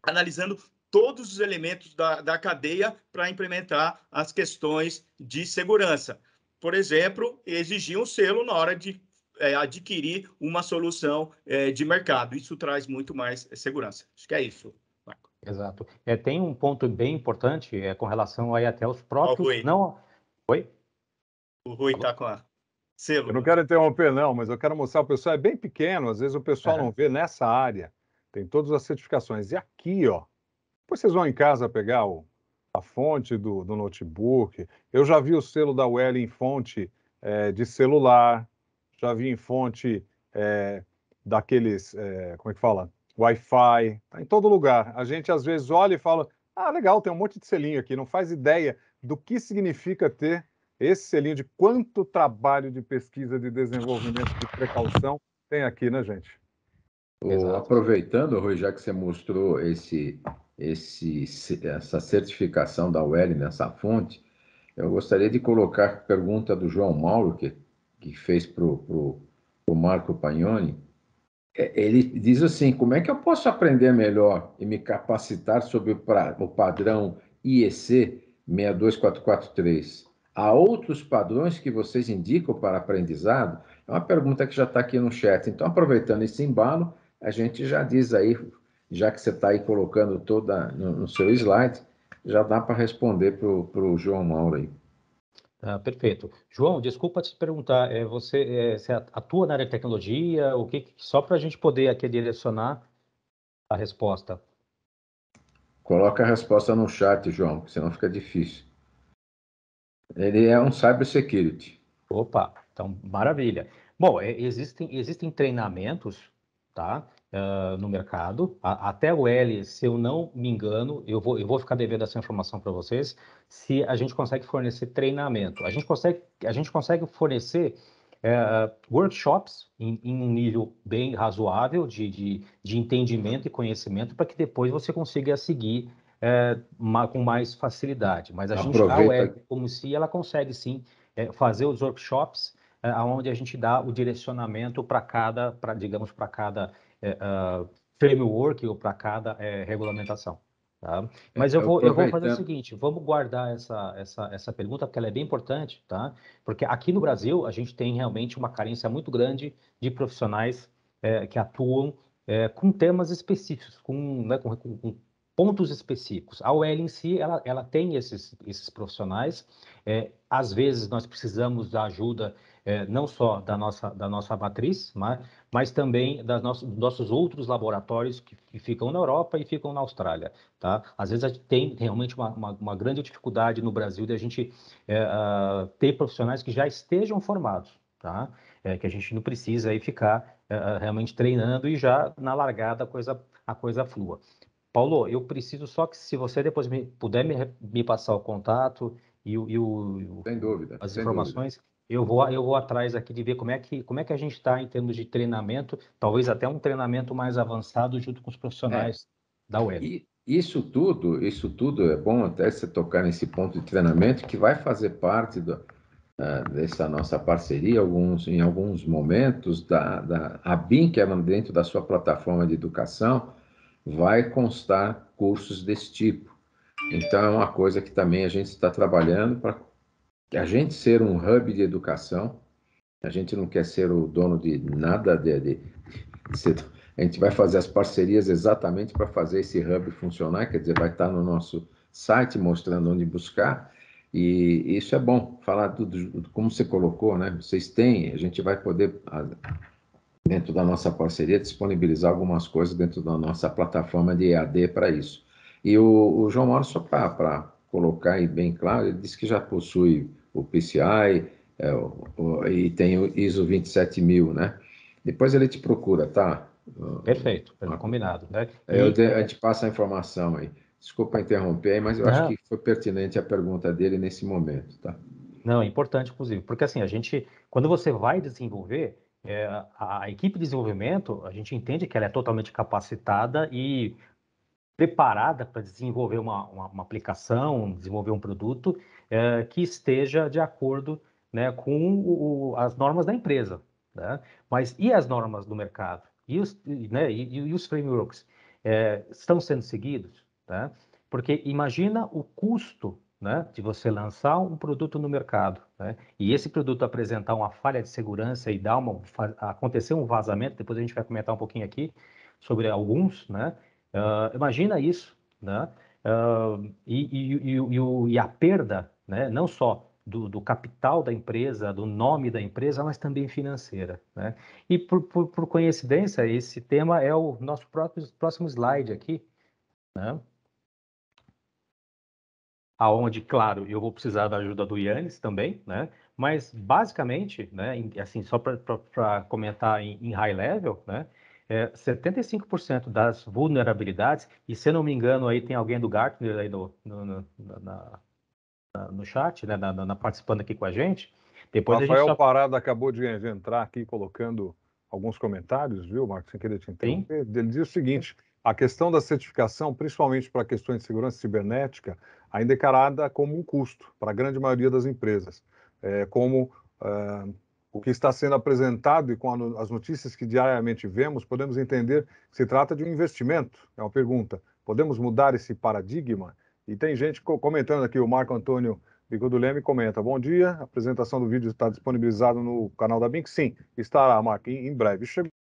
analisando todos os elementos da, da cadeia para implementar as questões de segurança. Por exemplo, exigir um selo na hora de é, adquirir uma solução é, de mercado. Isso traz muito mais segurança. Acho que é isso. Marco. Exato. É, tem um ponto bem importante é, com relação aí até aos próprios. Rui. Não. Oi? O Rui está com a. Selo. Eu não quero interromper, não, mas eu quero mostrar para o pessoal. É bem pequeno, às vezes o pessoal é. não vê nessa área. Tem todas as certificações. E aqui, ó. Depois vocês vão em casa pegar o, a fonte do, do notebook. Eu já vi o selo da Well em fonte é, de celular já vi em fonte é, daqueles, é, como é que fala? Wi-Fi, tá em todo lugar. A gente às vezes olha e fala, ah, legal, tem um monte de selinho aqui, não faz ideia do que significa ter esse selinho, de quanto trabalho de pesquisa, de desenvolvimento, de precaução tem aqui, né, gente? Aproveitando, Rui, já que você mostrou esse, esse, essa certificação da UEL nessa fonte, eu gostaria de colocar a pergunta do João Mauro, que que fez para o Marco Pagnoni, é, ele diz assim: como é que eu posso aprender melhor e me capacitar sobre o, o padrão IEC 62443? Há outros padrões que vocês indicam para aprendizado? É uma pergunta que já está aqui no chat. Então, aproveitando esse embalo, a gente já diz aí, já que você está aí colocando toda no, no seu slide, já dá para responder para o João Mauro aí. Ah, perfeito. João, desculpa te perguntar, é, você, é, você atua na área de tecnologia? O que, só para a gente poder aqui direcionar a resposta. Coloca a resposta no chat, João, senão fica difícil. Ele é um cybersecurity. Opa, então maravilha. Bom, é, existem, existem treinamentos, tá? uh, no mercado. A, até o L, se eu não me engano, eu vou, eu vou ficar devendo essa informação para vocês, se a gente consegue fornecer treinamento. A gente consegue, a gente consegue fornecer uh, workshops em, em, um nível bem razoável de, de, de entendimento e conhecimento para que depois você consiga seguir é, com mais facilidade. Mas a Aproveita. gente, a web como se ela consegue sim é, fazer os workshops aonde é, a gente dá o direcionamento para cada, pra, digamos, para cada é, ah, framework ou para cada é, regulamentação. Tá? É, Mas eu vou, eu vou fazer o seguinte, vamos guardar essa, essa, essa pergunta, porque ela é bem importante, tá? Porque aqui no Brasil, a gente tem realmente uma carência muito grande de profissionais é, que atuam é, com temas específicos, com, né, com, com, pontos específicos. A UEL em si, ela, ela tem esses, esses profissionais. É, às vezes, nós precisamos da ajuda é, não só da nossa, da nossa matriz, mas, né, mas também das nossas, dos nossos outros laboratórios que, que, ficam na Europa e ficam na Austrália. Tá? Às vezes a gente tem realmente uma, uma, uma grande dificuldade no Brasil de a gente é, uh, ter profissionais que já estejam formados, tá? É, que a gente não precisa aí ficar uh, realmente treinando e já na largada a coisa, a coisa flua. Paulo, eu preciso só que se você depois me, puder me, me passar o contato e, e o, Sem dúvida. As sem informações. Dúvida. Eu vou, eu vou atrás aqui de ver como é que, como é que a gente está em termos de treinamento, talvez até um treinamento mais avançado junto com os profissionais é. da web. E isso tudo, isso tudo é bom até você tocar nesse ponto de treinamento que vai fazer parte do, uh, dessa nossa parceria alguns, em alguns momentos da, da a BIM, que é dentro da sua plataforma de educação, vai constar cursos desse tipo. Então é uma coisa que também a gente está trabalhando para a gente ser um hub de educação, a gente não quer ser o dono de nada, de, de, de a gente vai fazer as parcerias exatamente para fazer esse hub funcionar, quer dizer, vai estar no nosso site mostrando onde buscar, e isso é bom, falar tudo, como você colocou, né? Vocês têm, a gente vai poder, dentro da nossa parceria, disponibilizar algumas coisas dentro da nossa plataforma de EAD para isso. E o, o João Mauro, só para colocar aí bem claro, ele disse que já possui o PCI é, o, e tem o ISO 27000, né? Depois ele te procura, tá? Perfeito, ah, combinado. Né? Eu, e... eu a informação aí. Desculpa interromper, mas eu Não. acho que foi pertinente a pergunta dele nesse momento, tá? Não, é importante, inclusive, porque assim, a gente, quando você vai desenvolver, é, a equipe de desenvolvimento, a gente entende que ela é totalmente capacitada e preparada para desenvolver uma, uma, uma, aplicação, desenvolver um produto é, que esteja de acordo né, com o, as normas da empresa. Né? Mas e as normas do mercado? E os, né, e, e os frameworks é, estão sendo seguidos? Né? Porque imagina o custo né, de você lançar um produto no mercado né, e esse produto apresentar uma falha de segurança e dar uma, acontecer um vazamento, depois a gente vai comentar um pouquinho aqui sobre alguns, né, uh, imagina isso, uh, e, e, e, e, a perda né? não só do, do, capital da empresa, do nome da empresa, mas também financeira. Né? E por, por, por, coincidência, esse tema é o nosso próprio, próximo slide aqui, né? aonde, claro, eu vou precisar da ajuda do Yannis também, né? mas basicamente, né, assim, só para comentar em, em, high level, né, é, 75% das vulnerabilidades, e se eu não me engano, aí tem alguém do Gartner aí no, no, no na, no chat, né, na, na, participando aqui com a gente. Depois Rafael a gente... Parada acabou de entrar aqui colocando alguns comentários, viu, Marcos, sem querer te interromper. Sim. Ele diz o seguinte: a questão da certificação, principalmente para questões de segurança cibernética, ainda é carada como um custo para a grande maioria das empresas. É, como é, o que está sendo apresentado e com as notícias que diariamente vemos, podemos entender que se trata de um investimento. É uma pergunta: podemos mudar esse paradigma? E tem gente comentando aqui, o Marco Antônio Bicudo Leme comenta: Bom dia, a apresentação do vídeo está disponibilizado no canal da Bink? Sim, estará, Marco, em breve. Chegou.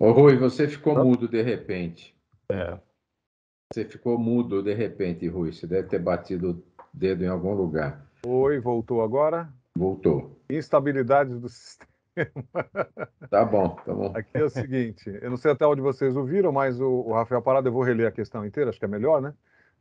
Ô Rui, você ficou mudo de repente. É. Você ficou mudo de repente, Rui. Você deve ter batido o dedo em algum lugar. Oi, voltou agora? Voltou. Instabilidades do sistema. Tá bom, tá bom. Aqui é o seguinte, eu não sei até onde vocês ouviram, mas o, o Rafael Parada, eu vou reler a questão inteira, acho que é melhor, né?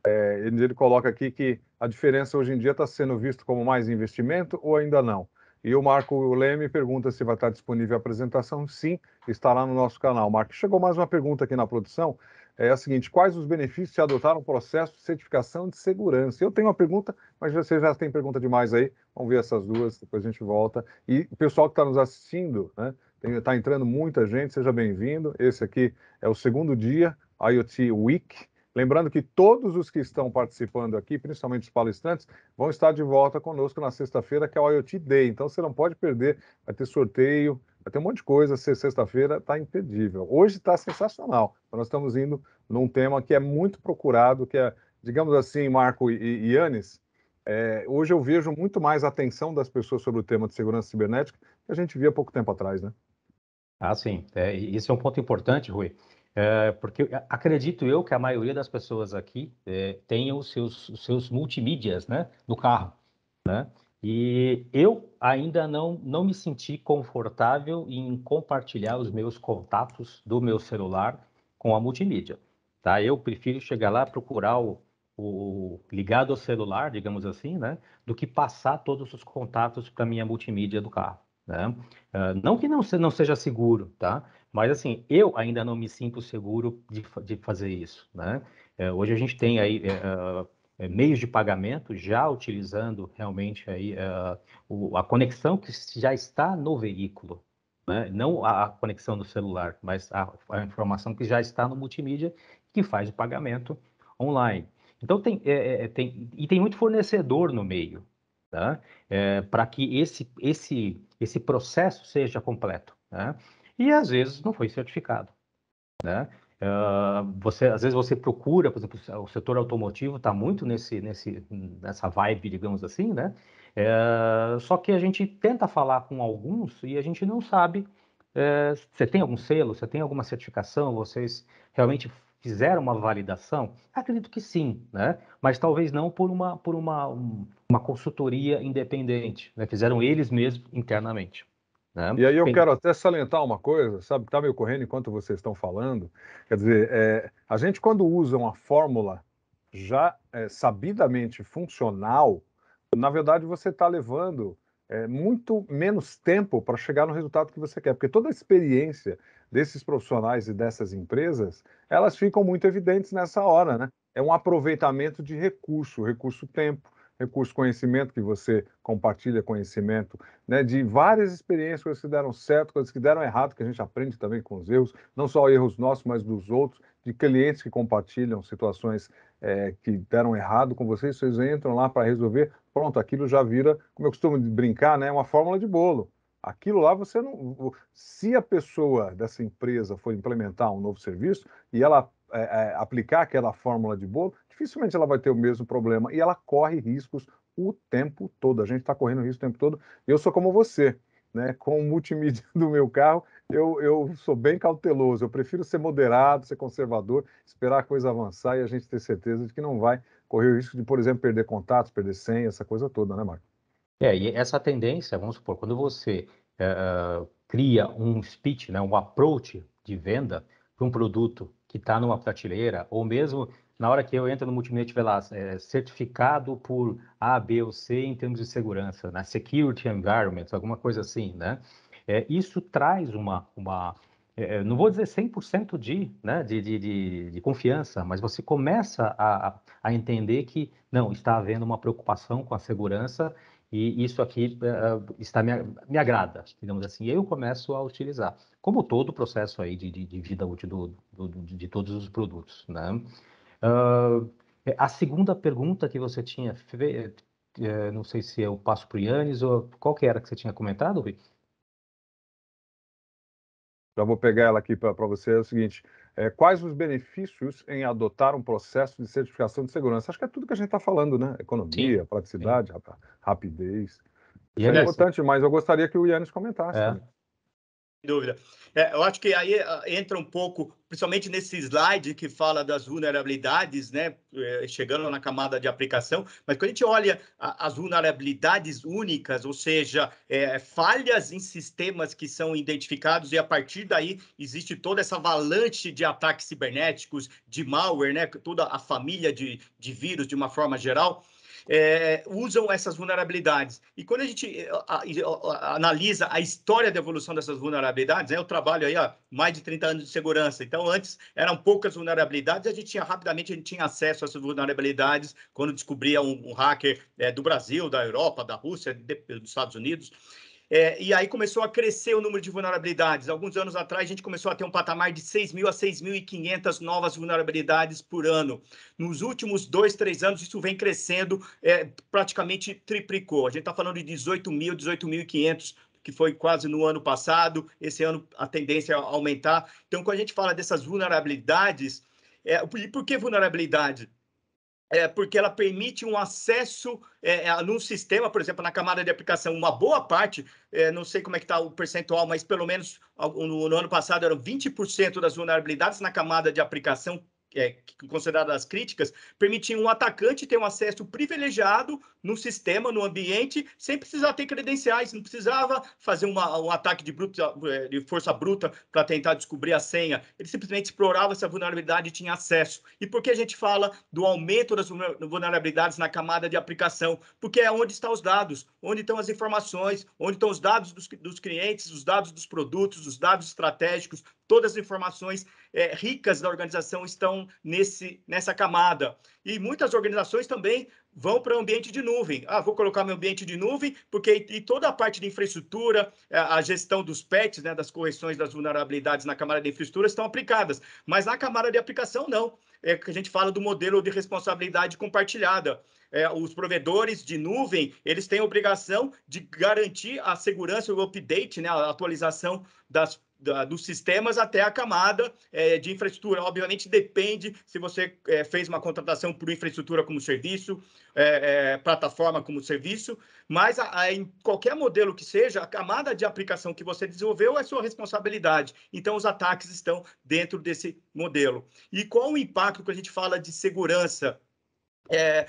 É, ele, ele coloca aqui que a diferença hoje em dia está sendo visto como mais investimento ou ainda não? E o Marco Leme pergunta se vai estar disponível a apresentação. Sim, está lá no nosso canal. Marco, chegou mais uma pergunta aqui na produção é a é seguinte: quais os benefícios de adotar um processo de certificação de segurança? Eu tenho uma pergunta, mas você já tem pergunta demais aí. Vamos ver essas duas, depois a gente volta. E o pessoal que está nos assistindo, né? Está entrando muita gente, seja bem-vindo. Esse aqui é o segundo dia, IoT Week. Lembrando que todos os que estão participando aqui, principalmente os palestrantes, vão estar de volta conosco na sexta-feira, que é o IoT Day. Então você não pode perder, vai ter sorteio, Vai ter um monte de coisa. Sexta-feira está impedível. Hoje está sensacional. Então, nós estamos indo num tema que é muito procurado, que é, digamos assim, Marco e, e Yannis, é, hoje eu vejo muito mais atenção das pessoas sobre o tema de segurança cibernética que a gente via pouco tempo atrás, né? Ah, sim. É, isso é um ponto importante, Rui, é, porque acredito eu que a maioria das pessoas aqui é, tem os seus, os seus multimídias né, no carro, né? E eu ainda não, não me senti confortável em compartilhar os meus contatos do meu celular com a multimídia. Tá? Eu prefiro chegar lá, procurar o, o ligado ao celular, digamos assim, né? do que passar todos os contatos para minha multimídia do carro. Né? Uh, não que não, se, não seja seguro, tá? mas assim, eu ainda não me sinto seguro de, de fazer isso. Né? Uh, hoje a gente tem aí. Uh, é, meios de pagamento, já utilizando realmente aí, é, o, a conexão que já está no veículo, né? não a, a, conexão do celular, mas a, a, informação que já está no multimídia que faz o pagamento online. Então, tem, é, é tem e tem muito fornecedor no meio, tá? é, para que esse, esse, esse processo seja completo. Né? E às vezes não foi certificado. Né? você, às vezes você procura, por exemplo, o setor automotivo está muito nesse, nesse, nessa vibe, digamos assim, né? É, só que a gente tenta falar com alguns e a gente não sabe. É, você tem algum selo? Você tem alguma certificação? Vocês realmente fizeram uma validação? Acredito que sim, né? Mas talvez não por uma por uma, um, uma consultoria independente. Né? Fizeram eles mesmos internamente. Né? E aí eu quero até salientar uma coisa, sabe, está me ocorrendo enquanto vocês estão falando. Quer dizer, é, a gente quando usa uma fórmula já é, sabidamente funcional, na verdade você está levando é, muito menos tempo para chegar no resultado que você quer, porque toda a experiência desses profissionais e dessas empresas, elas ficam muito evidentes nessa hora, né? É um aproveitamento de recurso, recurso tempo recurso conhecimento, que você compartilha conhecimento, né, de várias experiências, coisas que deram certo, coisas que deram errado, que a gente aprende também com os erros, não só erros nossos, mas dos outros, de clientes que compartilham situações é, que deram errado com vocês, vocês entram lá para resolver, pronto, aquilo já vira, como eu costumo brincar, né, uma fórmula de bolo. Aquilo lá você não. Se a pessoa dessa empresa for implementar um novo serviço e ela é, é, aplicar aquela fórmula de bolo, dificilmente ela vai ter o mesmo problema. E ela corre riscos o tempo todo. A gente está correndo risco o tempo todo. Eu sou como você, né? Com o multimídia do meu carro, eu, eu sou bem cauteloso. Eu prefiro ser moderado, ser conservador, esperar a coisa avançar e a gente ter certeza de que não vai correr o risco de, por exemplo, perder contatos, perder senha, essa coisa toda, né, Marco? É, e essa tendência, vamos supor, quando você eh, eh, cria um speech, né, um approach de venda para um produto que está numa prateleira, ou mesmo na hora que eu entro no multimídia tiver lá é, certificado por A, B ou C em termos de segurança, na né? security environment, alguma coisa assim, né? É, isso traz uma, uma é, é não vou dizer 100% de, né, de, de, de, de, confiança, mas você começa a, a entender que, não, está havendo uma preocupação com a segurança e isso aqui uh, está me, me agrada, digamos assim. E aí eu começo a utilizar, como todo o processo aí de, de, de vida útil do, do, de, de todos os produtos, né? Uh, a segunda pergunta que você tinha uh, não sei se eu passo para o Yannis, ou qual que era que você tinha comentado, Rui? Já vou pegar ela aqui para você, é o seguinte, é, quais os benefícios em adotar um processo de certificação de segurança? Acho que é tudo que a gente está falando, né? Economia, sim, praticidade, sim. rapidez. Isso é importante, mas eu gostaria que o Yannis comentasse. É. Né? dúvida. É, eu acho que aí ah, entra um pouco, principalmente nesse slide que fala das vulnerabilidades, né, é, chegando na camada de aplicação, mas quando a gente olha as vulnerabilidades únicas, ou seja, é, falhas em sistemas que são identificados e a partir daí existe toda essa avalanche de ataques cibernéticos, de malware, né, toda a família de, de vírus de uma forma geral, é, usam essas vulnerabilidades. E quando a gente é, analisa a história da evolução dessas vulnerabilidades, né, eu trabalho aí há mais de 30 anos de segurança, então antes eram poucas vulnerabilidades, a gente tinha rapidamente a gente tinha acesso a essas vulnerabilidades quando descobria um, um hacker é, do Brasil, da Europa, da Rússia, de, dos Estados Unidos. É, e aí começou a crescer o número de vulnerabilidades. Alguns anos atrás, a gente começou a ter um patamar de 6 mil a 6.500 novas vulnerabilidades por ano. Nos últimos dois, três anos, isso vem crescendo, é, praticamente triplicou. A gente está falando de 18 mil, 18.500 que foi quase no ano passado, esse ano a tendência é aumentar. Então, quando a gente fala dessas vulnerabilidades, é, e por que vulnerabilidade? é, porque ela permite um acesso é, é sistema, por exemplo, na camada de aplicação, uma boa parte, é, não sei como é que está o percentual, mas pelo menos no, no ano passado eram 20% das vulnerabilidades na camada de aplicação é, consideradas críticas, permitiam um atacante ter um acesso privilegiado no sistema, no ambiente, sem precisar ter credenciais, não precisava fazer uma, um ataque de, bruta, eh, de força bruta para tentar descobrir a senha. Ele simplesmente explorava essa vulnerabilidade e tinha acesso. E por que a gente fala do aumento das vulnerabilidades na camada de aplicação? Porque é onde estão os dados, onde estão as informações, onde estão os dados dos, dos clientes, os dados dos produtos, os dados estratégicos, todas as informações é, ricas da organização estão nesse, nessa camada. E muitas organizações também vão para o ambiente de nuvem. Ah, vou colocar meu ambiente de nuvem, porque e toda a parte de infraestrutura, é, a gestão dos patches, né, das correções das vulnerabilidades na camada de infraestrutura estão aplicadas, mas na camada de aplicação não. É que a gente fala do modelo de responsabilidade compartilhada. É, os provedores de nuvem, eles têm a obrigação de garantir a segurança, o update, né, a atualização das da, dos sistemas até a camada é, de infraestrutura. Obviamente depende se você é, fez uma contratação por infraestrutura como serviço, é, é, plataforma como serviço, mas a, a, em qualquer modelo que seja, a camada de aplicação que você desenvolveu é sua responsabilidade. Então os ataques estão dentro desse modelo. E qual o impacto que a gente fala de segurança? É,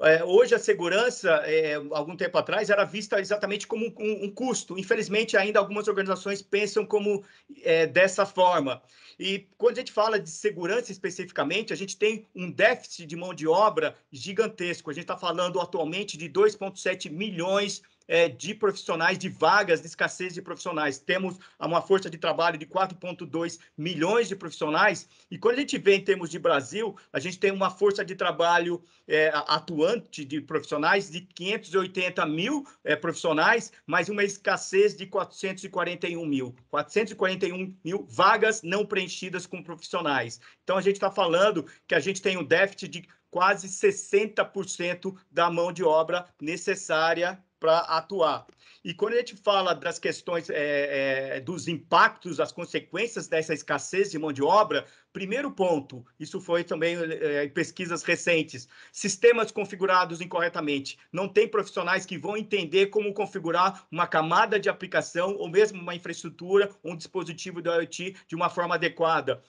é, hoje a segurança, é, algum tempo atrás, era vista exatamente como um, um, custo. Infelizmente, ainda algumas organizações pensam como é, dessa forma. E quando a gente fala de segurança especificamente, a gente tem um déficit de mão de obra gigantesco. A gente está falando atualmente de 2,7 milhões de é, de profissionais, de vagas, de escassez de profissionais. Temos uma força de trabalho de 4,2 milhões de profissionais. E quando a gente vê em termos de Brasil, a gente tem uma força de trabalho é, atuante de profissionais de 580 mil é, profissionais, mas uma escassez de 441 mil. 441 mil vagas não preenchidas com profissionais. Então, a gente está falando que a gente tem um déficit de quase 60% da mão de obra necessária para atuar. E quando a gente fala das questões é, é, dos impactos, das consequências dessa escassez de mão de obra, primeiro ponto, isso foi também é, em pesquisas recentes, sistemas configurados incorretamente. Não tem profissionais que vão entender como configurar uma camada de aplicação ou mesmo uma infraestrutura, um dispositivo do IoT de uma forma adequada.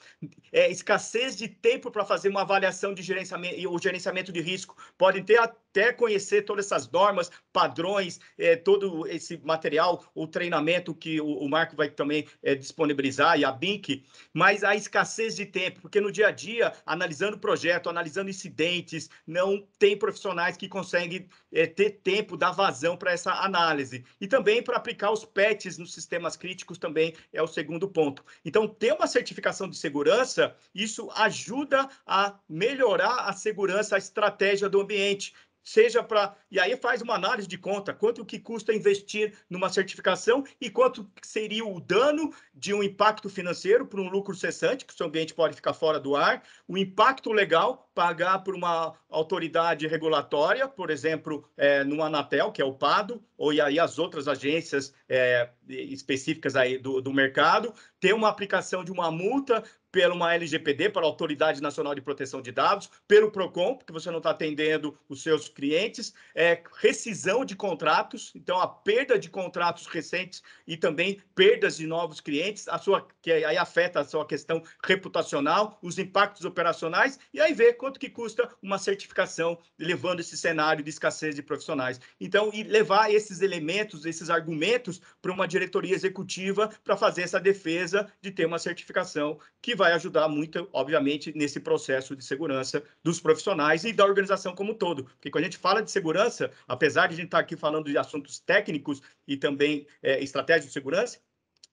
É, escassez de tempo para fazer uma avaliação de gerenciamento ou gerenciamento de risco. Podem ter a até conhecer todas essas normas, padrões, eh, todo esse material, o treinamento que o, o Marco vai também eh, disponibilizar e a BINC, mas a escassez de tempo, porque no dia a dia, analisando projeto, analisando incidentes, não tem profissionais que conseguem eh, ter tempo, dar vazão para essa análise. E também para aplicar os PETs nos sistemas críticos também é o segundo ponto. Então, ter uma certificação de segurança, isso ajuda a melhorar a segurança, a estratégia do ambiente seja para. E aí faz uma análise de conta, quanto que custa investir numa certificação e quanto seria o dano de um impacto financeiro para um lucro cessante, que o seu ambiente pode ficar fora do ar, o impacto legal, pagar por uma autoridade regulatória, por exemplo, é, no Anatel, que é o PADO, ou e aí as outras agências é, específicas aí do, do mercado, ter uma aplicação de uma multa pela LGPD, pela Autoridade Nacional de Proteção de Dados, pelo PROCON, porque você não está atendendo os seus clientes, é, rescisão de contratos, então a perda de contratos recentes e também perdas de novos clientes, a sua, que aí afeta a sua questão reputacional, os impactos operacionais, e aí ver quanto que custa uma certificação, levando esse cenário de escassez de profissionais. Então, e levar esses elementos, esses argumentos para uma diretoria executiva para fazer essa defesa de ter uma certificação que vai vai ajudar muito, obviamente, nesse processo de segurança dos profissionais e da organização como um todo. Porque quando a gente fala de segurança, apesar de a gente estar tá aqui falando de assuntos técnicos e também é, estratégias de segurança,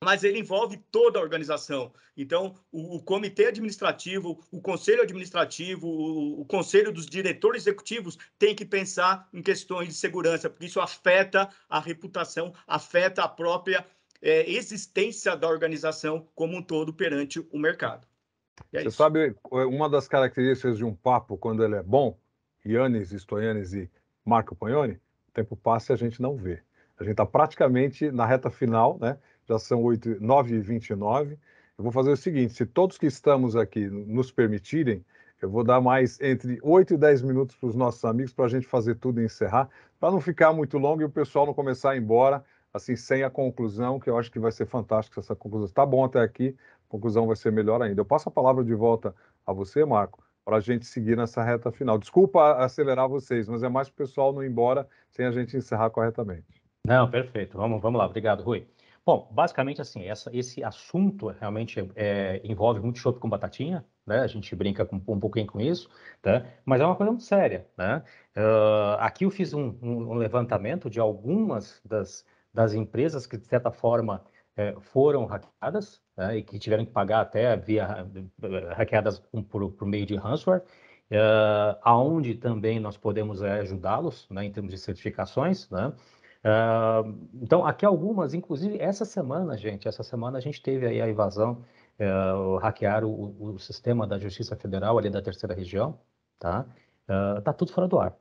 mas ele envolve toda a organização. Então, o, o comitê administrativo, o conselho administrativo, o, o, conselho dos diretores executivos tem que pensar em questões de segurança, porque isso afeta a reputação, afeta a própria é, existência da organização como um todo perante o mercado. É Você isso. sabe, é, uma das características de um papo, quando ele é bom, Yannis, Stoyanes e Marco Pagnoni, o tempo passa e a gente não vê. A gente está praticamente na reta final, né? já são 9 e 29 Eu vou fazer o seguinte: se todos que estamos aqui nos permitirem, eu vou dar mais entre 8 e 10 minutos para os nossos amigos para a gente fazer tudo e encerrar, para não ficar muito longo e o pessoal não começar a ir embora assim, sem a conclusão, que eu acho que vai ser fantástico essa conclusão. Está bom até aqui, a conclusão vai ser melhor ainda. Eu passo a palavra de volta a você, Marco, para a gente seguir nessa reta final. Desculpa acelerar vocês, mas é mais para o pessoal não ir embora sem a gente encerrar corretamente. Não, perfeito. Vamos, vamos lá. Obrigado, Rui. Bom, basicamente assim, essa, esse assunto realmente é, envolve muito chope com batatinha, né? A gente brinca com, um pouquinho com isso, tá? Mas é uma coisa muito séria, né? Uh, aqui eu fiz um, um levantamento de algumas das das empresas que, de certa forma, é, foram hackeadas né, e que tiveram que pagar até via eh, hackeadas por, por meio de ransomware, uh, aonde também nós podemos eh, ajudá-los né, em termos de certificações. Né? então, aqui algumas, inclusive essa semana, gente, essa semana a gente teve aí a invasão, o, hackear o, o sistema da Justiça Federal ali da Terceira Região, tá? tá tudo fora do ar,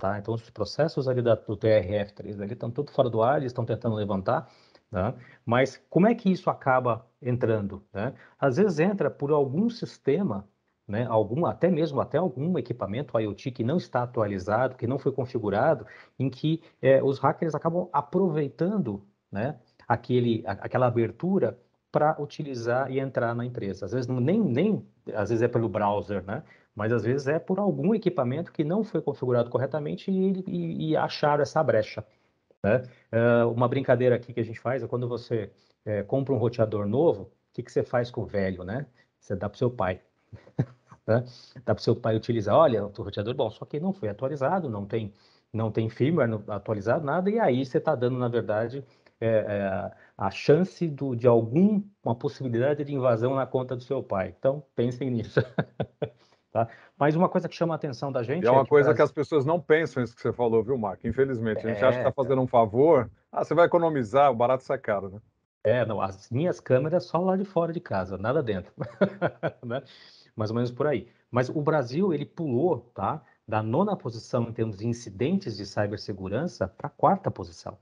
Tá? Então, os processos ali da, do TRF3 ali estão tudo fora do ar, eles estão tentando levantar, né? mas como é que isso acaba entrando? Né? Às vezes entra por algum sistema, né? algum, até mesmo até algum equipamento IoT que não está atualizado, que não foi configurado, em que é, os hackers acabam aproveitando né? Aquele, a, aquela abertura para utilizar e entrar na empresa. Às vezes nem, nem às vezes é pelo browser, né? Mas às vezes é por algum equipamento que não foi configurado corretamente e, e, e acharam essa brecha. Né? Ah, uma brincadeira aqui que a gente faz é quando você é, compra um roteador novo, o que, que você faz com o velho, né? Você dá para o seu pai. né? Dá para o seu pai utilizar, olha, o roteador bom, só que não foi atualizado, não tem, não tem firmware atualizado, nada, e aí você está dando, na verdade, é, é, a chance do, de alguma possibilidade de invasão na conta do seu pai. Então, pensem nisso. Tá? Mas uma coisa que chama a atenção da gente. E é uma é que coisa que as pessoas não pensam, isso que você falou, viu, Marco? Infelizmente. A gente é... acha que está é, fazendo é. um favor. Ah, você vai economizar, o barato sai caro, né? É, não. As minhas câmeras só lá de fora de casa, nada dentro. né? Mais ou menos por aí. Mas o Brasil, ele pulou, tá? Da nona posição em termos de incidentes de cibersegurança para a quarta posição.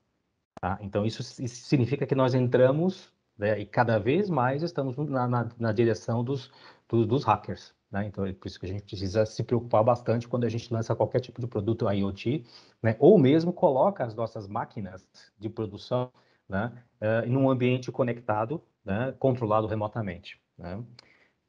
Tá? Então, isso, isso significa que nós entramos né, e cada vez mais estamos na, na, na direção dos, dos, dos hackers. Né? Então, é por isso que a gente precisa se preocupar bastante quando a gente lança qualquer tipo de produto IoT, né? ou mesmo coloca as nossas máquinas de produção né? uh, em um ambiente conectado, né? controlado remotamente. Né? Uh,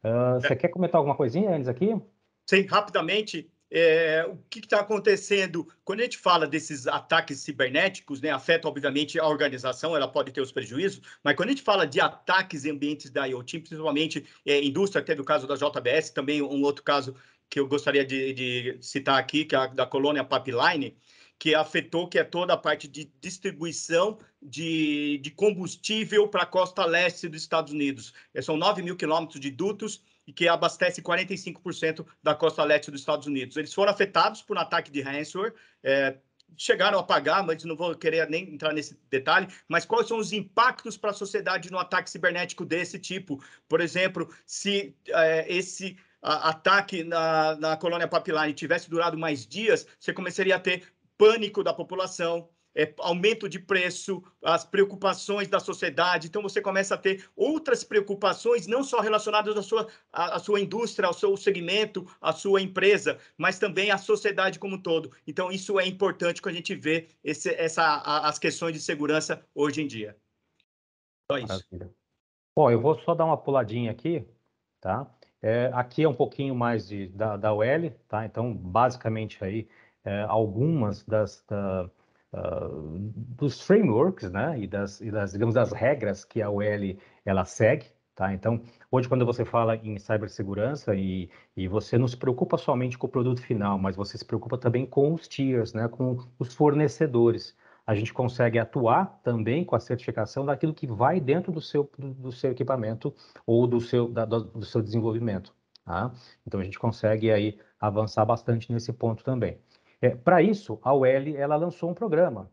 é. Você quer comentar alguma coisinha, Enes, aqui? Sim, rapidamente, é, o que está acontecendo quando a gente fala desses ataques cibernéticos, né, afeta obviamente a organização, ela pode ter os prejuízos, mas quando a gente fala de ataques em ambientes da IoT, principalmente é, indústria, teve o caso da JBS, também um outro caso que eu gostaria de, de citar aqui, que é a, da colônia Pipeline, que afetou que é toda a parte de distribuição de, de combustível para a costa leste dos Estados Unidos. É, são 9 mil quilômetros de dutos e que abastece 45% da costa leste dos Estados Unidos. Eles foram afetados por um ataque de ransomware, é, chegaram a pagar, mas não vou querer nem entrar nesse detalhe, mas quais são os impactos para a sociedade no ataque cibernético desse tipo? Por exemplo, se é, esse a, ataque na, na colônia Pipeline tivesse durado mais dias, você começaria a ter pânico da população, é, aumento de preço, as preocupações da sociedade. Então, você começa a ter outras preocupações, não só relacionadas à sua, à, à sua indústria, ao seu segmento, à sua empresa, mas também à sociedade como um todo. Então, isso é importante quando a gente vê esse, essa, a, as questões de segurança hoje em dia. Só isso. Bom, eu vou só dar uma puladinha aqui, tá? É, aqui é um pouquinho mais de, da, da UL, tá? Então, basicamente aí, é, algumas das... Da dos frameworks, né, e das, e das, digamos, das regras que a OL ela segue, tá? Então, hoje quando você fala em cibersegurança e, e você não se preocupa somente com o produto final, mas você se preocupa também com os tiers, né, com os fornecedores. A gente consegue atuar também com a certificação daquilo que vai dentro do seu, do, do seu equipamento ou do seu, da, do, do seu desenvolvimento. Tá? Então a gente consegue aí avançar bastante nesse ponto também. É, Para isso, a UL ela lançou um programa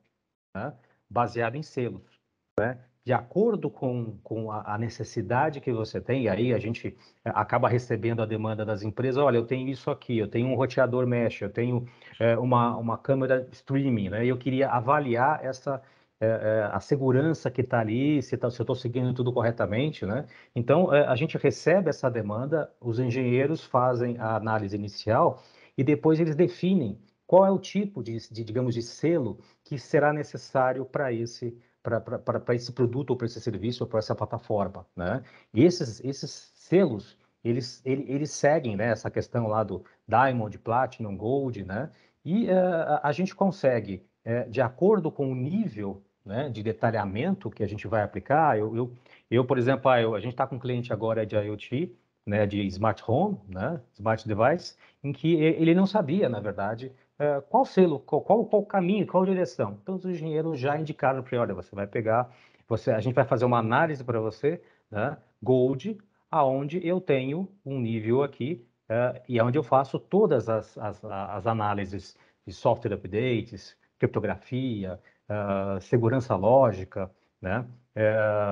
né, baseado em selos. Né? De acordo com, com a, a, necessidade que você tem, e aí a gente é, acaba recebendo a demanda das empresas, olha, eu tenho isso aqui, eu tenho um roteador mesh, eu tenho é, uma, uma câmera streaming, né? e eu queria avaliar essa, é, é a segurança que está ali, se, tá, se eu estou seguindo tudo corretamente, né? Então, é, a gente recebe essa demanda, os engenheiros fazem a análise inicial e depois eles definem qual é o tipo de, de digamos, de selo que será necessário para esse para esse produto ou para esse serviço ou para essa plataforma, né? E esses esses selos eles, eles, eles seguem né, essa questão lá do Diamond, Platinum, Gold, né? E uh, a gente consegue, uh, de acordo com o nível né, de detalhamento que a gente vai aplicar, eu, eu, eu por exemplo, ah, eu, a gente está com um cliente agora de IoT, né, de smart home, né, smart device, em que ele não sabia, na verdade, é, qual selo, qual, qual, qual, caminho, qual direção. Então, os engenheiros já indicaram para olha, você vai pegar, você, a gente vai fazer uma análise para você, né, Gold, aonde eu tenho um nível aqui é, e onde eu faço todas as, as, as análises de software updates, criptografia, uh, segurança lógica, né?